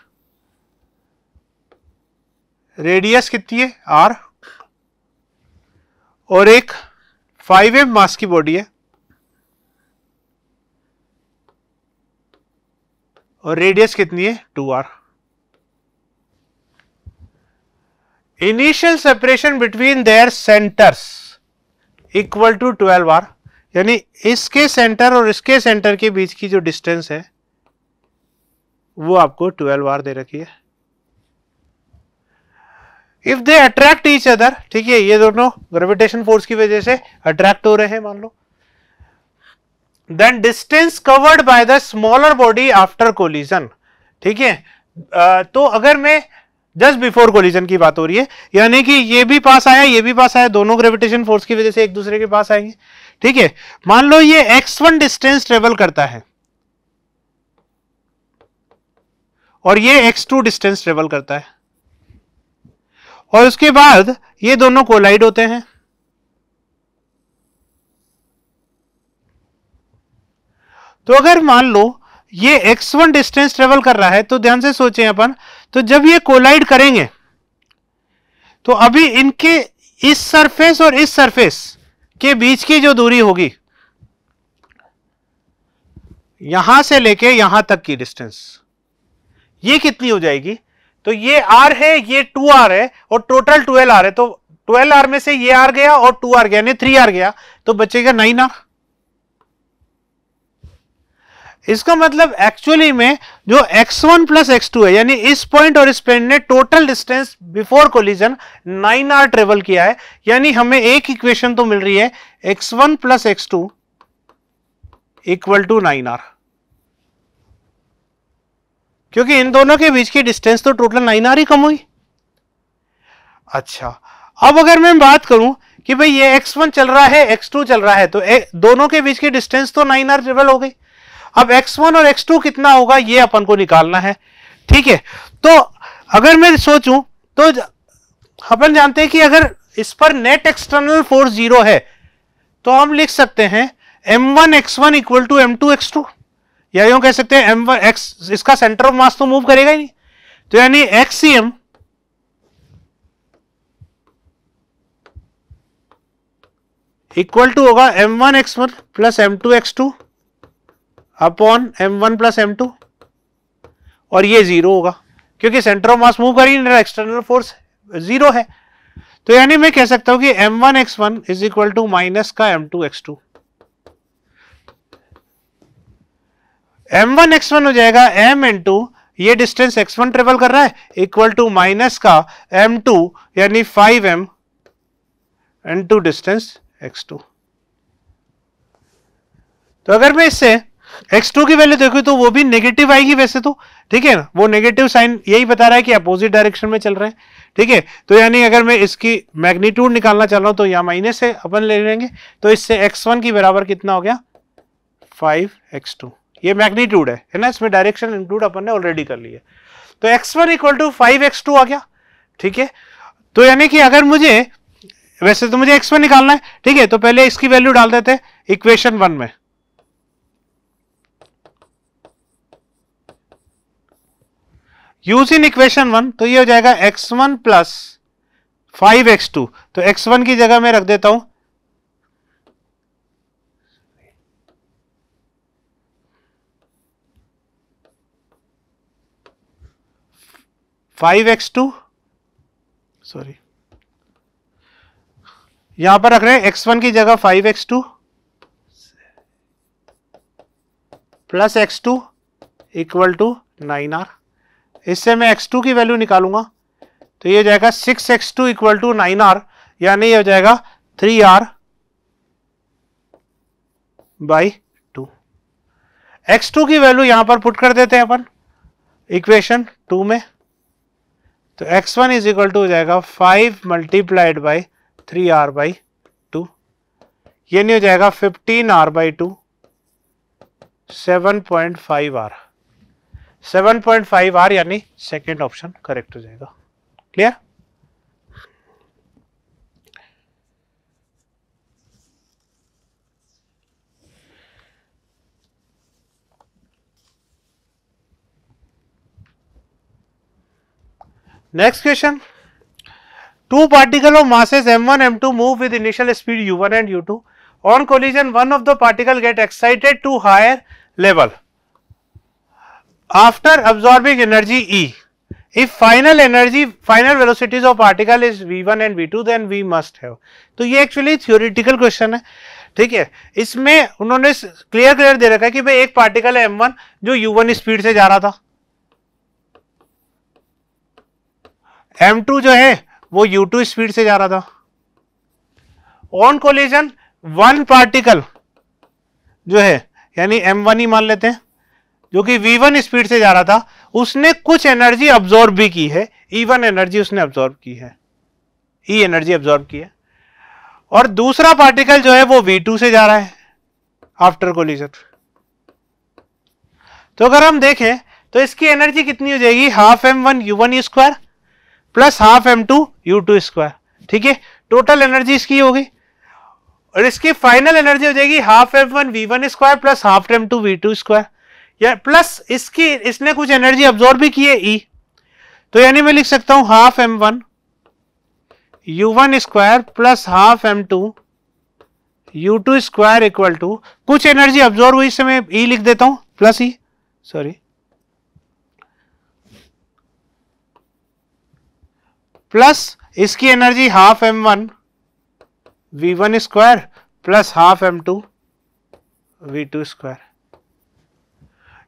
radius कितनी है are और एक फाइव एम मास की बॉडी है और रेडियस कितनी है two r initial separation between their centres equal to 12 r यानी इसके सेंटर और इसके सेंटर के बीच की जो डिस्टेंस है वो आपको 12 आर दे रखी है if they attract each other ठीक है ये दोनों ग्रेविटेशन फोर्स की वजह से अट्रैक्ट हो रहे हैं मान लो then distance covered by the smaller body after collision ठीक है तो अगर मैं जस्ट बिफोर कोलिजन की बात हो रही है यानी कि ये भी पास आया ये भी पास आया दोनों ग्रेविटेशन फोर्स की वजह से एक दूसरे के पास आएंगे ठीक है मान लो ये x1 डिस्टेंस ट्रेवल करता है और ये x2 डिस्टेंस ट्रेवल करता है और उसके बाद ये दोनों कोलाइड होते हैं तो अगर मान लो ये x1 डिस्टेंस ट्रेवल कर रहा है तो ध्यान से सोचें अपन तो जब ये कोलाइड करेंगे तो अभी इनके इस सरफेस और इस सरफेस के बीच की जो दूरी होगी यहां से लेके यहां तक की डिस्टेंस ये कितनी हो जाएगी तो ये आर है ये टू आर है और टोटल ट्वेल्व आर है तो ट्वेल्व आर में से ये आर गया और टू आर गया यानी थ्री आर गया तो बचेगा नाइन आर इसका मतलब एक्चुअली में जो x1 वन प्लस एक्स है यानी इस पॉइंट और इस पॉइंट ने total distance before collision 9r r travel किया है यानी हमें एक इक्वेशन तो मिल रही है x1 one plus x two equal to nine r क्योंकि इन दोनों के बीच की डिस्टेंस तो टोटल नाइन आर ही कम हुई अच्छा अब अगर मैं बात करूं कि भाई ये x1 चल रहा है x2 चल रहा है तो ए, दोनों के बीच की डिस्टेंस तो नाइन आर ट्रेवल हो गई अब x1 और x2 कितना होगा ये अपन को निकालना है ठीक है तो अगर मैं सोचूं तो अपन जानते हैं कि अगर इस पर नेट एक्सटर्नल फोर्स जीरो है तो हम लिख सकते हैं m1 one x one equal to M two x two या यूं कह सकते हैं m1 x इसका सेंटर ऑफ मास तो मूव करेगा ही नहीं तो यानी x C m equal to होगा m1 x1 one plus M two x two upon M one plus M two और ये जीरो होगा क्योंकि सेंटर ऑफ मास मूव कर ही नहीं एक्सटर्नल फोर्स जीरो है तो यानी मैं कह सकता हूं कि m one x one is equal to minus का m two x two M one x one हो जाएगा एम इन टू ये डिस्टेंस एक्स वन ट्रेवल कर रहा है इक्वल टू माइनस का एम टू यानी five m into distance x two तो अगर मैं इससे एक्स टू की वैल्यू देखो तो वो भी नेगेटिव आएगी वैसे तो ठीक है ना वो नेगेटिव साइन यही बता रहा है कि अपोजिट डायरेक्शन में चल रहे हैं ठीक है तो यानी अगर मैं इसकी मैग्नीट्यूड निकालना चाह रहा हूं तो यहां माइनस है अपन ले लेंगे तो इससे एक्स वन की बराबर कितना हो गया फाइव एक्स टू ये मैग्नीट्यूड है है ना इसमें डायरेक्शन इंक्लूड अपन ने ऑलरेडी कर लिया तो x one equal to five x two आ गया ठीक है तो यानी कि अगर मुझे वैसे तो मुझे एक्स वन निकालना है ठीक है तो पहले इसकी वैल्यू डाल देते हैं इक्वेशन वन में यूज इन इक्वेशन वन तो ये हो जाएगा x one plus five x two तो एक्स वन की जगह मैं रख देता हूं फाइव एक्स टू सॉरी यहां पर रख रहे हैं एक्स वन की जगह five x two plus x two equal to nine r इससे मैं टू की वैल्यू निकालूंगा तो ये हो जाएगा six x two equal to nine r यानी यह हो जाएगा three r by two x two की वैल्यू यहां पर पुट कर देते हैं अपन इक्वेशन टू में तो x one is equal to हो जाएगा five multiplied by three r by two ये नहीं हो जाएगा fifteen r by two seven point five r seven point five r यानी सेकेंड ऑप्शन करेक्ट हो जाएगा clear next question two particle of masses m one m two move with initial speed u one and u two on collision one of the particle get excited to higher level after absorbing energy E, if final energy, final velocities of particle is v1 and v2, then v must have. तो ये actually theoretical question है ठीक है इसमें उन्होंने clear clear दे रखा है कि भाई एक पार्टिकल है m1 जो u1 स्पीड से जा रहा था m2 जो है वो u2 स्पीड से जा रहा था ऑन कोलिजन वन पार्टिकल जो है यानी m1 ही मान लेते हैं जो कि v1 स्पीड से जा रहा था उसने कुछ एनर्जी अब्जॉर्ब भी की है e1 एनर्जी उसने अब्जॉर्ब की है e एनर्जी अब्जॉर्ब की है और दूसरा पार्टिकल जो है वो v2 से जा रहा है आफ्टर कोलिजन तो अगर हम देखें तो इसकी एनर्जी कितनी हो जाएगी half m one you one square plus half m two you two square ठीक है टोटल एनर्जी इसकी होगी और इसकी फाइनल एनर्जी हो जाएगी half m one v one square plus half m two v two square या प्लस इसकी इसने कुछ एनर्जी अब्जॉर्ब भी की है ई तो यानी मैं लिख सकता हूं half m one you one square plus half m two you two square equal to कुछ एनर्जी अब्जॉर्ब हुई इसमें मैं ई e लिख देता हूं प्लस ई सॉरी प्लस इसकी energy half m one v one square plus half m two v two square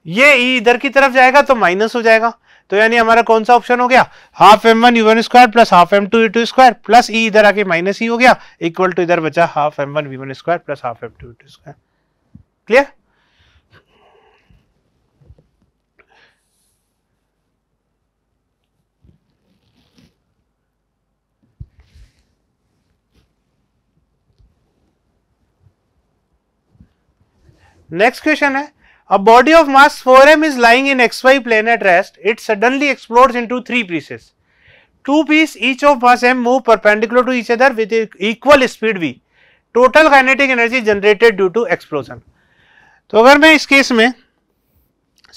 ये E e इधर की तरफ जाएगा तो माइनस हो जाएगा तो यानी हमारा कौन सा ऑप्शन हो गया half m one you one square plus half m two you two square plus E इधर आके माइनस ई e हो गया इक्वल टू इधर बचा half m one v one square plus half m two you two square clear next question है A body of mass 4m is lying in xy plane at rest, it suddenly explodes into three pieces. Two pieces each of mass m move perpendicular to each other with equal speed v. Total kinetic energy generated due to explosion. तो अगर मैं इस case में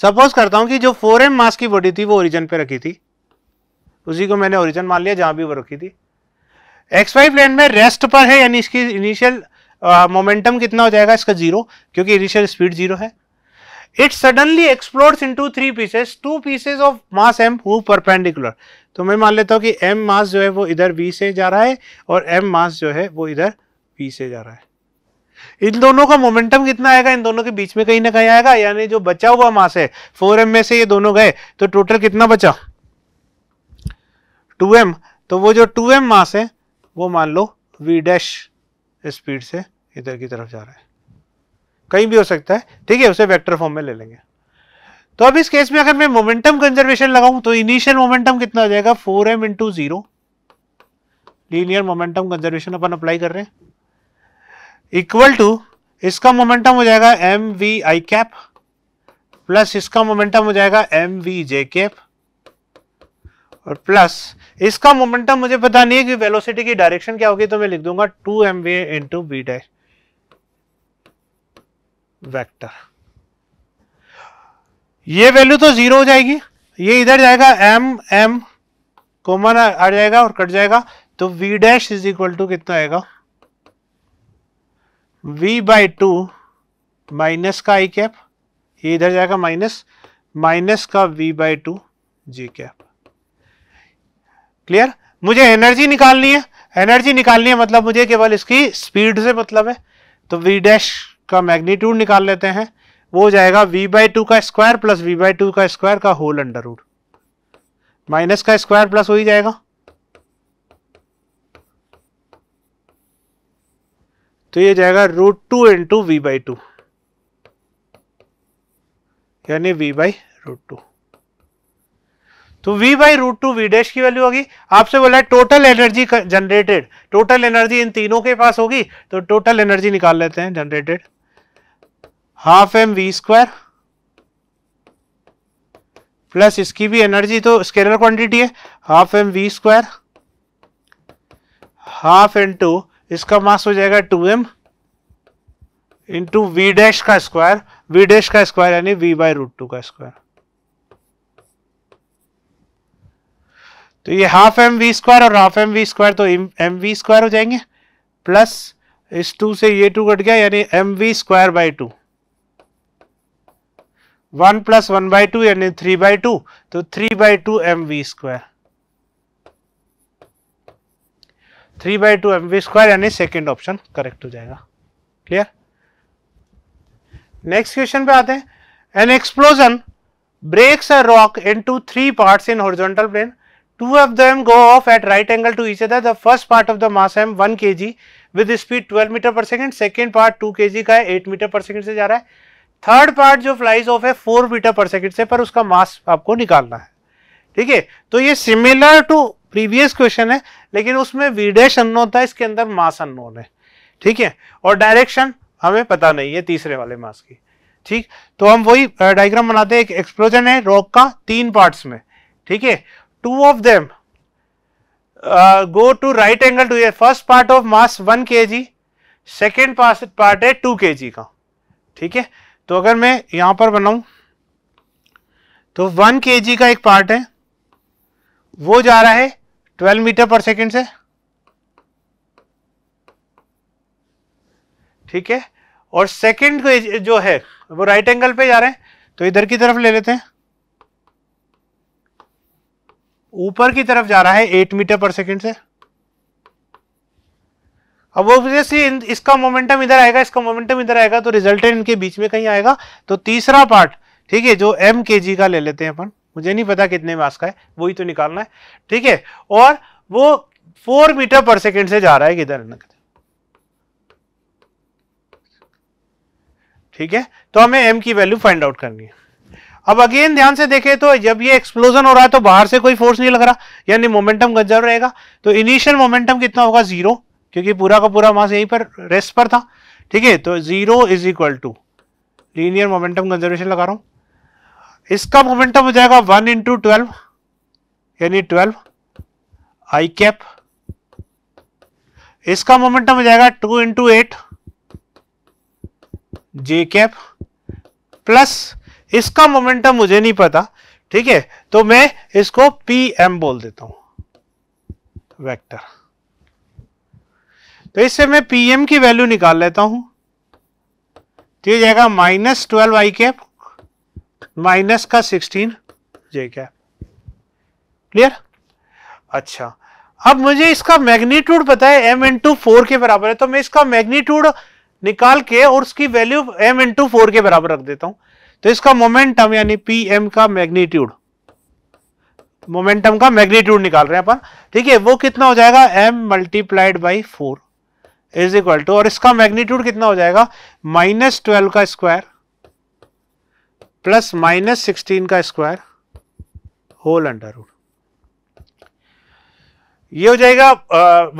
suppose करता हूं कि जो 4m मास की बॉडी थी वो ओरिजन पे रखी थी उसी को मैंने ओरिजन मान लिया जहां भी वो रखी थी एक्स वाई प्लेन में रेस्ट पर है यानी इसकी इनिशियल मोमेंटम कितना हो जाएगा इसका जीरो क्योंकि इनिशियल स्पीड जीरो है suddenly suddenly into three pieces two pieces of mass m हु परपेंडिकुलर तो मैं मान लेता हूँ कि एम मास जो है वो इधर वी से जा रहा है और एम मास जो है वो इधर पी से जा रहा है इन दोनों का मोमेंटम कितना आएगा इन दोनों के बीच में कहीं ना कहीं आएगा यानी जो बचा हुआ मास है फोर एम में से ये दोनों गए तो टोटल कितना बचा टू एम तो वो जो टू एम मास है वो मान लो वी डैश स्पीड से इधर की तरफ जा रहा है कहीं भी हो सकता है ठीक है उसे वेक्टर फॉर्म में ले लेंगे तो अब इस केस में अगर मैं मोमेंटम कंजर्वेशन लगाऊं तो इनिशियल मोमेंटम कितना आ जाएगा four m into zero linear momentum conservation अपन अप्लाई कर रहे हैं इक्वल टू इसका मोमेंटम हो जाएगा M v i cap plus इसका मोमेंटम हो जाएगा एम वी जे कैप और प्लस इसका मोमेंटम मुझे पता नहीं है कि वेलोसिटी की डायरेक्शन क्या होगी तो मैं लिख दूंगा two M we into v dash vector ये वैल्यू तो जीरो हो जाएगी ये इधर जाएगा एम एम कॉमन आ जाएगा और कट जाएगा तो v dash is equal to कितना आएगा v बाई टू माइनस का आई कैप ये इधर जाएगा माइनस माइनस का v by two j cap clear मुझे एनर्जी निकालनी है एनर्जी निकालनी है मतलब मुझे केवल इसकी स्पीड से मतलब है तो v डैश का मैग्नीट्यूड निकाल लेते हैं वो जाएगा v बाई टू का square plus v by two का स्क्वायर का होल अंडर रूट माइनस का स्क्वायर प्लस हो ही जाएगा तो ये जाएगा root two into we by two यानी v बाई रूट टू तो v by root two v dash की वैल्यू होगी आपसे बोला है total energy generated total energy इन तीनों के पास होगी तो टोटल एनर्जी निकाल लेते हैं generated half M we square plus इसकी भी एनर्जी तो स्केलर क्वांटिटी है half M we square half into इसका मास हो जाएगा two M into we dash का स्क्वायर वी डैश का स्क्वायर यानी वी बाय रूट टू का स्क्वायर तो ये हाफ एम वी स्क्वायर और हाफ एम वी स्क्वायर तो एम वी स्क्वायर हो जाएंगे प्लस इस टू से ये टू कट गया यानी M we square by two one plus one by two यानी थ्री बाई टू तो three by two M we square three by two M we square यानी सेकेंड ऑप्शन करेक्ट हो जाएगा clear next question पे आते हैं an explosion breaks a rock into three parts in horizontal plane. Two of them go off at right angle to each other. The first part of the mass m 1 kg with speed twelve metre per second second part k g का है eight metre per second से जा रहा है third part जो flies off है four metre per second से पर उसका मास आपको निकालना है ठीक है तो ये सिमिलर टू प्रीवियस क्वेश्चन है लेकिन उसमें वीडेश अनोन था इसके अंदर मास अनोन है ठीक है और डायरेक्शन हमें पता नहीं है तीसरे वाले मास की ठीक तो हम वही डायग्राम बनाते हैं एक एक्सप्लोजन है रॉक का तीन पार्ट्स में ठीक है two of them go to right angle to ये first part of mass one के जी सेकेंड पार्ट है टू के जी का ठीक है तो अगर मैं यहां पर बनाऊं तो वन के जी का एक पार्ट है वो जा रहा है ट्वेल्व मीटर पर सेकेंड से ठीक है और सेकेंड जो है वो राइट एंगल पे जा रहे हैं तो इधर की तरफ ले लेते हैं ऊपर की तरफ जा रहा है एट मीटर पर सेकेंड से अब ऑब्वियसली इसका मोमेंटम इधर आएगा इसका मोमेंटम इधर आएगा तो रिजल्टेंट इनके बीच में कहीं आएगा तो तीसरा पार्ट ठीक है जो एम के जी का ले लेते हैं अपन मुझे नहीं पता कितने मास का है वही तो निकालना है ठीक है और वो फोर मीटर पर सेकेंड से जा रहा है किधर ना किधर ठीक है तो हमें एम की वैल्यू फाइंड आउट करनी है अब अगेन ध्यान से देखें तो जब ये एक्सप्लोजन हो रहा है तो बाहर से कोई फोर्स नहीं लग रहा यानी मोमेंटम गजर रहेगा तो इनिशियल मोमेंटम कितना होगा जीरो क्योंकि पूरा का पूरा मास यहीं पर रेस्ट पर था ठीक है तो zero is equal to linear momentum conservation लगा रहा हूँ इसका मोमेंटम हो जाएगा वन इंटू ट्वेल्व यानी ट्वेल्व आई कैप इसका मोमेंटम हो जाएगा two into eight j cap plus इसका मोमेंटम मुझे नहीं पता ठीक है तो मैं इसको पी एम बोल देता हूं वेक्टर तो इससे मैं पीएम की वैल्यू निकाल लेता हूं तो ये जाएगा minus twelve i cap minus का सिक्सटीन जे कैप क्लियर अच्छा अब मुझे इसका मैग्नीट्यूड पता है एम टू फोर के बराबर है तो मैं इसका मैग्नीट्यूड निकाल के और उसकी वैल्यू एम इंटू फोर के बराबर रख देता हूं तो इसका मोमेंटम यानी पी एम का मैग्नीट्यूड मोमेंटम का मैग्नीट्यूड निकाल रहे हैं अपन ठीक है वो कितना हो जाएगा m multiplied by four is equal to और इसका मैग्नीट्यूड कितना हो जाएगा माइनस ट्वेल्व का स्क्वायर प्लस माइनस सिक्सटीन का स्क्वायर होल अंडर रूट ये हो जाएगा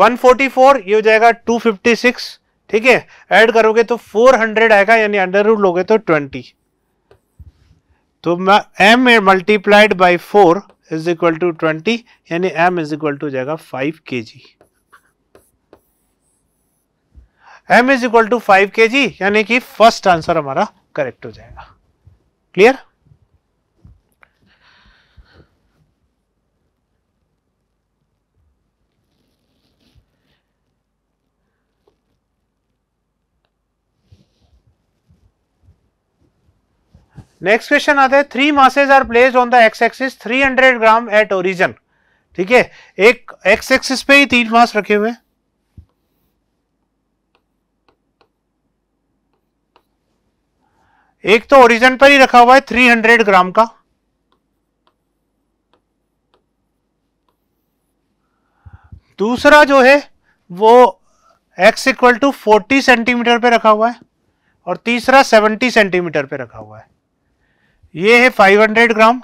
वन फोर्टी फोर ये हो जाएगा टू फिफ्टी सिक्स ठीक है ऐड करोगे तो फोर हंड्रेड आएगा यानी अंडर रूट लोगे तो ट्वेंटी तो m multiplied by four is equal to twenty यानी एम इज इक्वल टू जाएगा फाइव के g m is equal to five के जी यानी कि फर्स्ट आंसर हमारा करेक्ट हो जाएगा क्लियर नेक्स्ट क्वेश्चन आता है three masses are place on the x axis 300 gram at origin ठीक है एक एक्स एक्सिस पे ही तीन मास रखे हुए हैं एक तो ओरिजन पर ही रखा हुआ है थ्री हंड्रेड ग्राम का दूसरा जो है वो x equal to forty centimetre पे रखा हुआ है और तीसरा सेवेंटी सेंटीमीटर पे रखा हुआ है ये है five hundred gram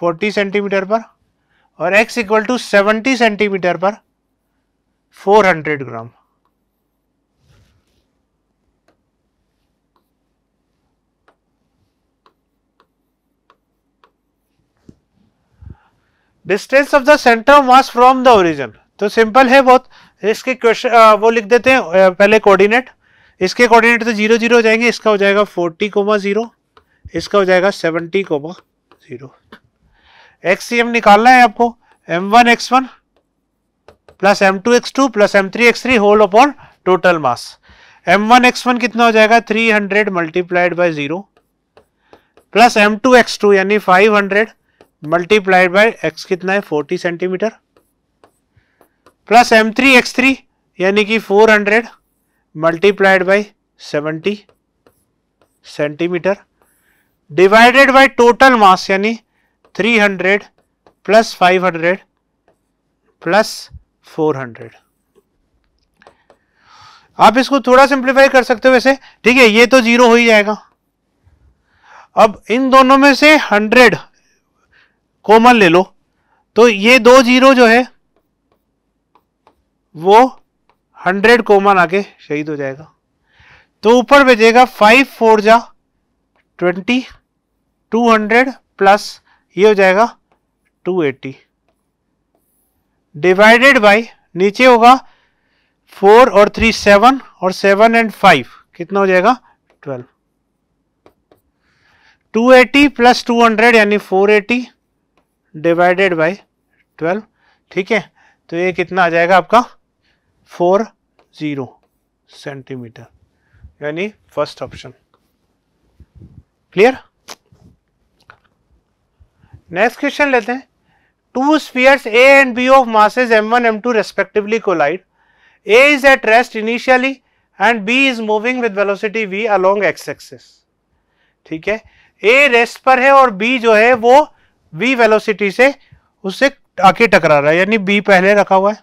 forty centimetre पर और x equal to seventy centimetre पर four hundred gram distance of the centre mass from the origin तो सिंपल है बहुत इसके क्वेश्चन वो लिख देते हैं पहले कोऑर्डिनेट इसके कोऑर्डिनेट तो जीरो जीरो हो जाएंगे इसका हो जाएगा फोर्टी कोमा जीरो इसका हो जाएगा सेवनटी कोमा जीरो एक्स सी एम निकालना है आपको m one x one plus M two x two plus M three x three whole upon total mass M one x one कितना हो जाएगा three hundred multiplied by zero plus M two x two यानी five hundred multiplied by x कितना है forty centimetre plus M three x three यानी कि four hundred multiplied by seventy centimetre divided by total mass यानी three hundred plus five hundred plus four hundred आप इसको थोड़ा simplify कर सकते हो वैसे ठीक है ये तो जीरो हो ही जाएगा अब इन दोनों में से हंड्रेड कॉमन ले लो तो ये दो जीरो जो है वो हंड्रेड कॉमन आके शहीद हो जाएगा तो ऊपर भेजेगा फाइव फोर जा ट्वेंटी टू हंड्रेड प्लस ये हो जाएगा टू एट्टी डिवाइडेड बाई नीचे होगा फोर और थ्री सेवन और सेवन एंड फाइव कितना हो जाएगा twelve two eighty plus two hundred यानी four eighty divided by twelve ठीक है तो ये कितना आ जाएगा आपका फोर जीरो सेंटीमीटर यानी first option clear next question लेते हैं two spheres A and B of masses m one m two respectively collide A is at rest initially and B is moving with velocity v along x axis ठीक है ए rest पर है और B जो है वो v वेलोसिटी से उससे आके टकरा रहा है यानी b पहले रखा हुआ है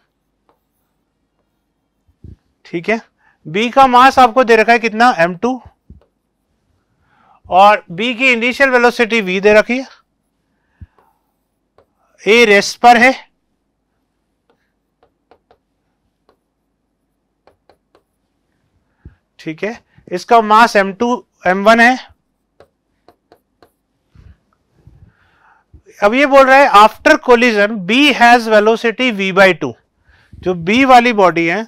ठीक है b का मास आपको दे रखा है कितना m2 और b की इनिशियल वेलोसिटी v दे रखी है ए रेस्ट पर है ठीक है इसका मास m2 m1 है अब ये बोल रहा है after collision B has velocity v by two जो बी वाली बॉडी है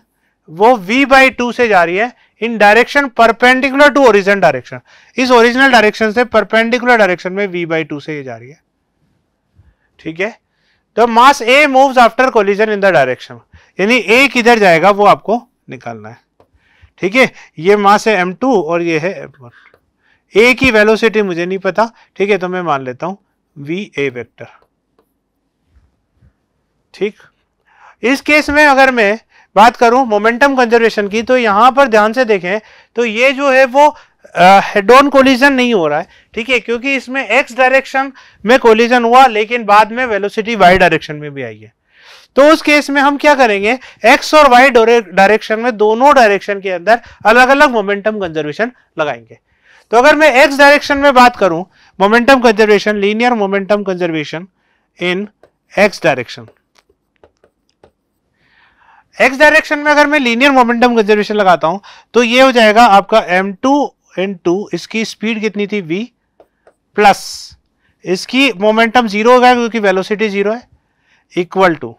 वो वी बाई टू से जा रही है in direction perpendicular to original direction इस ओरिजिनल डायरेक्शन से परपेंडिकुलर डायरेक्शन में वी बाई टू से ये जा रही है ठीक है तो mass A moves after collision in the direction यानी ए किधर जाएगा वो आपको निकालना है ठीक है ये मास है टू और ये है वन ए की वेलोसिटी मुझे नहीं पता ठीक है तो मैं मान लेता हूं वी ए वेक्टर ठीक इस केस में अगर मैं बात करूं मोमेंटम कंजर्वेशन की तो यहां पर ध्यान से देखें तो ये जो है वो हेडोन कोलिजन नहीं हो रहा है ठीक है क्योंकि इसमें एक्स डायरेक्शन में कोलिजन हुआ लेकिन बाद में वेलोसिटी वाई डायरेक्शन में भी आई है तो उस केस में हम क्या करेंगे एक्स और वाई डायरेक्शन में दोनों डायरेक्शन के अंदर अलग अलग मोमेंटम कंजर्वेशन लगाएंगे तो अगर मैं एक्स डायरेक्शन में बात करूं momentum conservation linear momentum conservation in x direction x direction में अगर मैं लीनियर मोमेंटम कंजर्वेशन लगाता हूं तो ये हो जाएगा आपका एम टू एन टू इसकी स्पीड कितनी थी वी प्लस इसकी मोमेंटम जीरो हो गया क्योंकि वेलोसिटी जीरो है इक्वल टू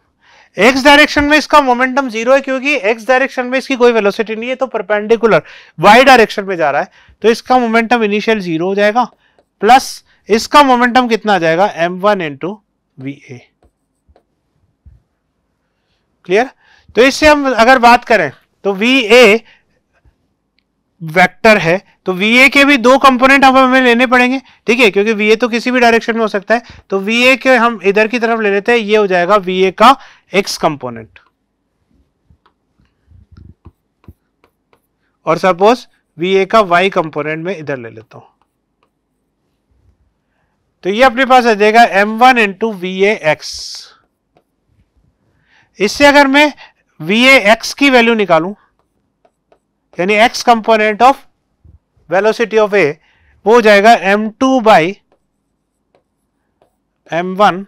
एक्स डायरेक्शन में इसका मोमेंटम जीरो है क्योंकि एक्स डायरेक्शन में इसकी कोई वेलोसिटी नहीं है तो परपेंडिकुलर वाई डायरेक्शन में जा रहा है तो इसका मोमेंटम इनिशियल जीरो हो जाएगा प्लस इसका मोमेंटम कितना आ जाएगा M one into v A clear तो इससे हम अगर बात करें तो वी ए वेक्टर है तो वी के भी दो कंपोनेंट हम हमें लेने पड़ेंगे ठीक है क्योंकि वी तो किसी भी डायरेक्शन में हो सकता है तो वी के हम इधर की तरफ ले लेते हैं ये हो जाएगा वी का एक्स कंपोनेंट और सपोज वी का वाई कंपोनेंट में इधर ले लेता हूं तो ये अपने पास आ जाएगा m1 वन इंटू वी इससे अगर मैं वी की वैल्यू निकालूं यानी x component of velocity of a वो हो जाएगा m2 two by M one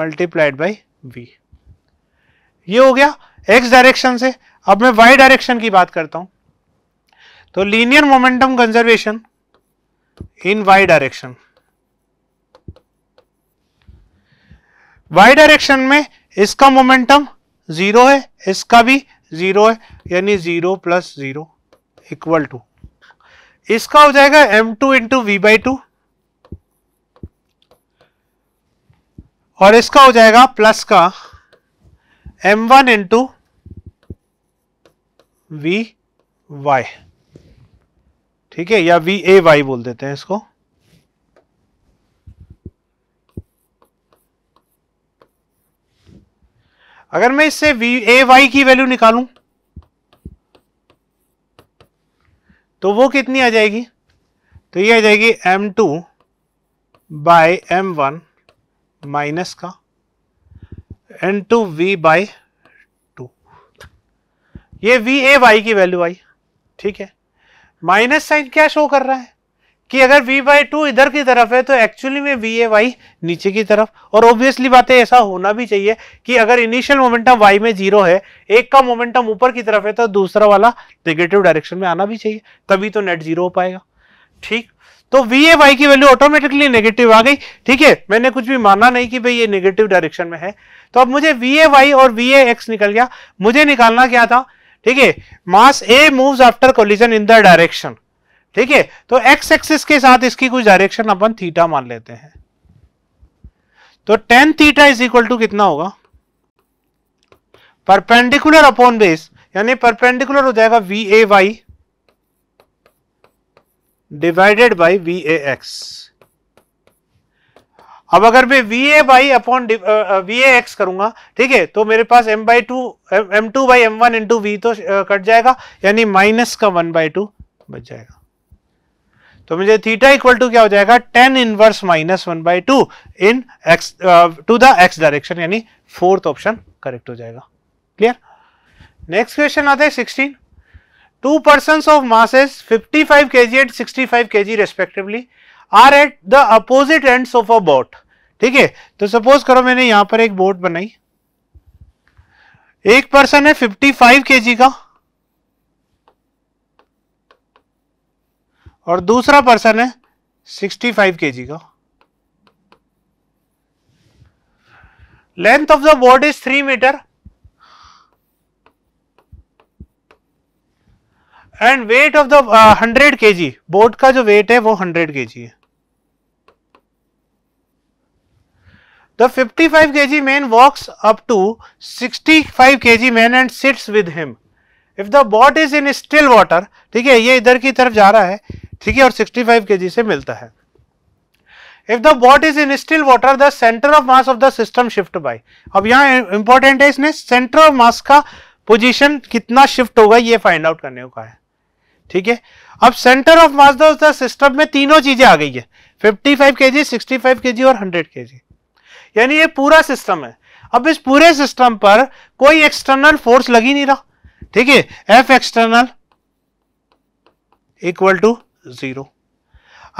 multiplied by v ये हो गया x डायरेक्शन से अब मैं y डायरेक्शन की बात करता हूं तो linear momentum conservation in y direction y direction में इसका मोमेंटम जीरो है इसका भी जीरो है यानी zero plus zero equal to इसका हो जाएगा m two into we by two और इसका हो जाएगा प्लस का m one into v y ठीक है या वी ए वाई बोल देते हैं इसको अगर मैं इससे ए वाई की वैल्यू निकालूं तो वो कितनी आ जाएगी तो ये आ जाएगी m two by m one minus का n two v by two ये वी ए वाई की वैल्यू आई ठीक है माइनस साइन क्या शो कर रहा है कि अगर वी बाई टू इधर की तरफ है तो एक्चुअली में वी ए वाई नीचे की तरफ और ऑब्वियसली बात है ऐसा होना भी चाहिए कि अगर इनिशियल मोमेंटम वाई में जीरो है एक का मोमेंटम ऊपर की तरफ है तो दूसरा वाला नेगेटिव डायरेक्शन में आना भी चाहिए तभी तो नेट जीरो हो पाएगा ठीक तो वी ए वाई की वैल्यू ऑटोमेटिकली नेगेटिव आ गई ठीक है मैंने कुछ भी माना नहीं कि भाई ये नेगेटिव डायरेक्शन में है तो अब मुझे वी ए वाई और वी ए एक्स निकल गया मुझे निकालना क्या था ठीक है mass A moves after collision in the direction ठीक है तो एक्स एक्सिस के साथ इसकी कुछ डायरेक्शन अपन थीटा मान लेते हैं तो tan theta is equal to कितना होगा परपेंडिकुलर अपॉन बेस यानी परपेंडिकुलर हो जाएगा v A y divided by v A x अब अगर मैं v A by upon v A x करूंगा ठीक है तो मेरे पास m by two M two by M one into v तो कट जाएगा यानी माइनस का वन बाई टू बच जाएगा तो मुझे थीटा इक्वल टू क्या हो जाएगा tan inverse minus one by two in x to the x direction यानी फोर्थ ऑप्शन करेक्ट हो जाएगा क्लियर नेक्स्ट क्वेश्चन आता है sixteen two person of masses k ji and k ji respectively are at the opposite end of a boat ठीक है तो suppose करो मैंने यहां पर एक बोट बनाई एक पर्सन है फिफ्टी फाइव के जी का और दूसरा पर्सन है 65 जी का length of the board is three metre and weight of the hundred K G board का जो वेट है वो हंड्रेड के जी है द फिफ्टी फाइव के g man walks up to sixty five के g man and sits with him if the boat is in still water ठीक है ये इधर की तरफ जा रहा है ठीक है और 65 फाइव के जी से मिलता है if the boat is in still water the centre of mass of the system shift by अब यहां इंपॉर्टेंट है इसने सेंटर ऑफ मास का पोजिशन कितना शिफ्ट होगा ये फाइंड आउट करने का है ठीक है अब centre of mass the system में तीनों चीजें आ गई है 55 फाइव के जी सिक्सटी और 100 के यानी ये पूरा सिस्टम है अब इस पूरे सिस्टम पर कोई एक्सटर्नल फोर्स लगी नहीं रहा ठीक है F external equal to zero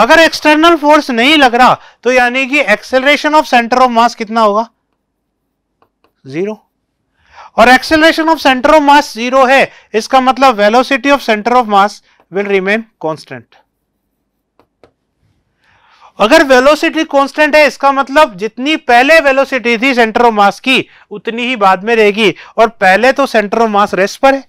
अगर एक्सटर्नल फोर्स नहीं लग रहा तो यानी कि acceleration of centre of mass कितना होगा जीरो और acceleration of centre of mass zero है इसका मतलब velocity of centre of mass will remain constant अगर वेलोसिटी कांस्टेंट है इसका मतलब जितनी पहले वेलोसिटी थी सेंटर ऑफ मास की उतनी ही बाद में रहेगी और पहले तो सेंटर ऑफ मास रेस्ट पर है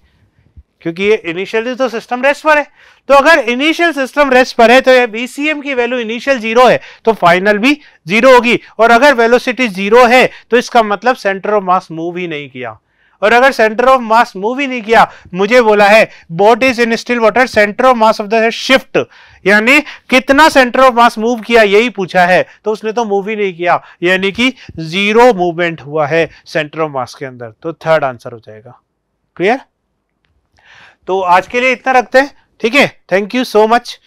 क्योंकि ये इनिशियली तो सिस्टम रेस्ट पर है तो अगर इनिशियल सिस्टम रेस्ट पर है तो ये बीसीएम की वैल्यू इनिशियल जीरो है तो फाइनल भी जीरो होगी और अगर वेलोसिटी जीरो है तो इसका मतलब सेंटर ऑफ मास मूव ही नहीं किया और अगर सेंटर ऑफ मास मूव ही नहीं किया मुझे बोला है boat is in still water centre of mass of the shift यानी कितना सेंटर ऑफ मास मूव किया यही पूछा है तो उसने तो मूव ही नहीं किया यानी कि जीरो मूवमेंट हुआ है सेंटर ऑफ मास के अंदर तो थर्ड आंसर हो जाएगा क्लियर तो आज के लिए इतना रखते हैं ठीक है थैंक यू सो मच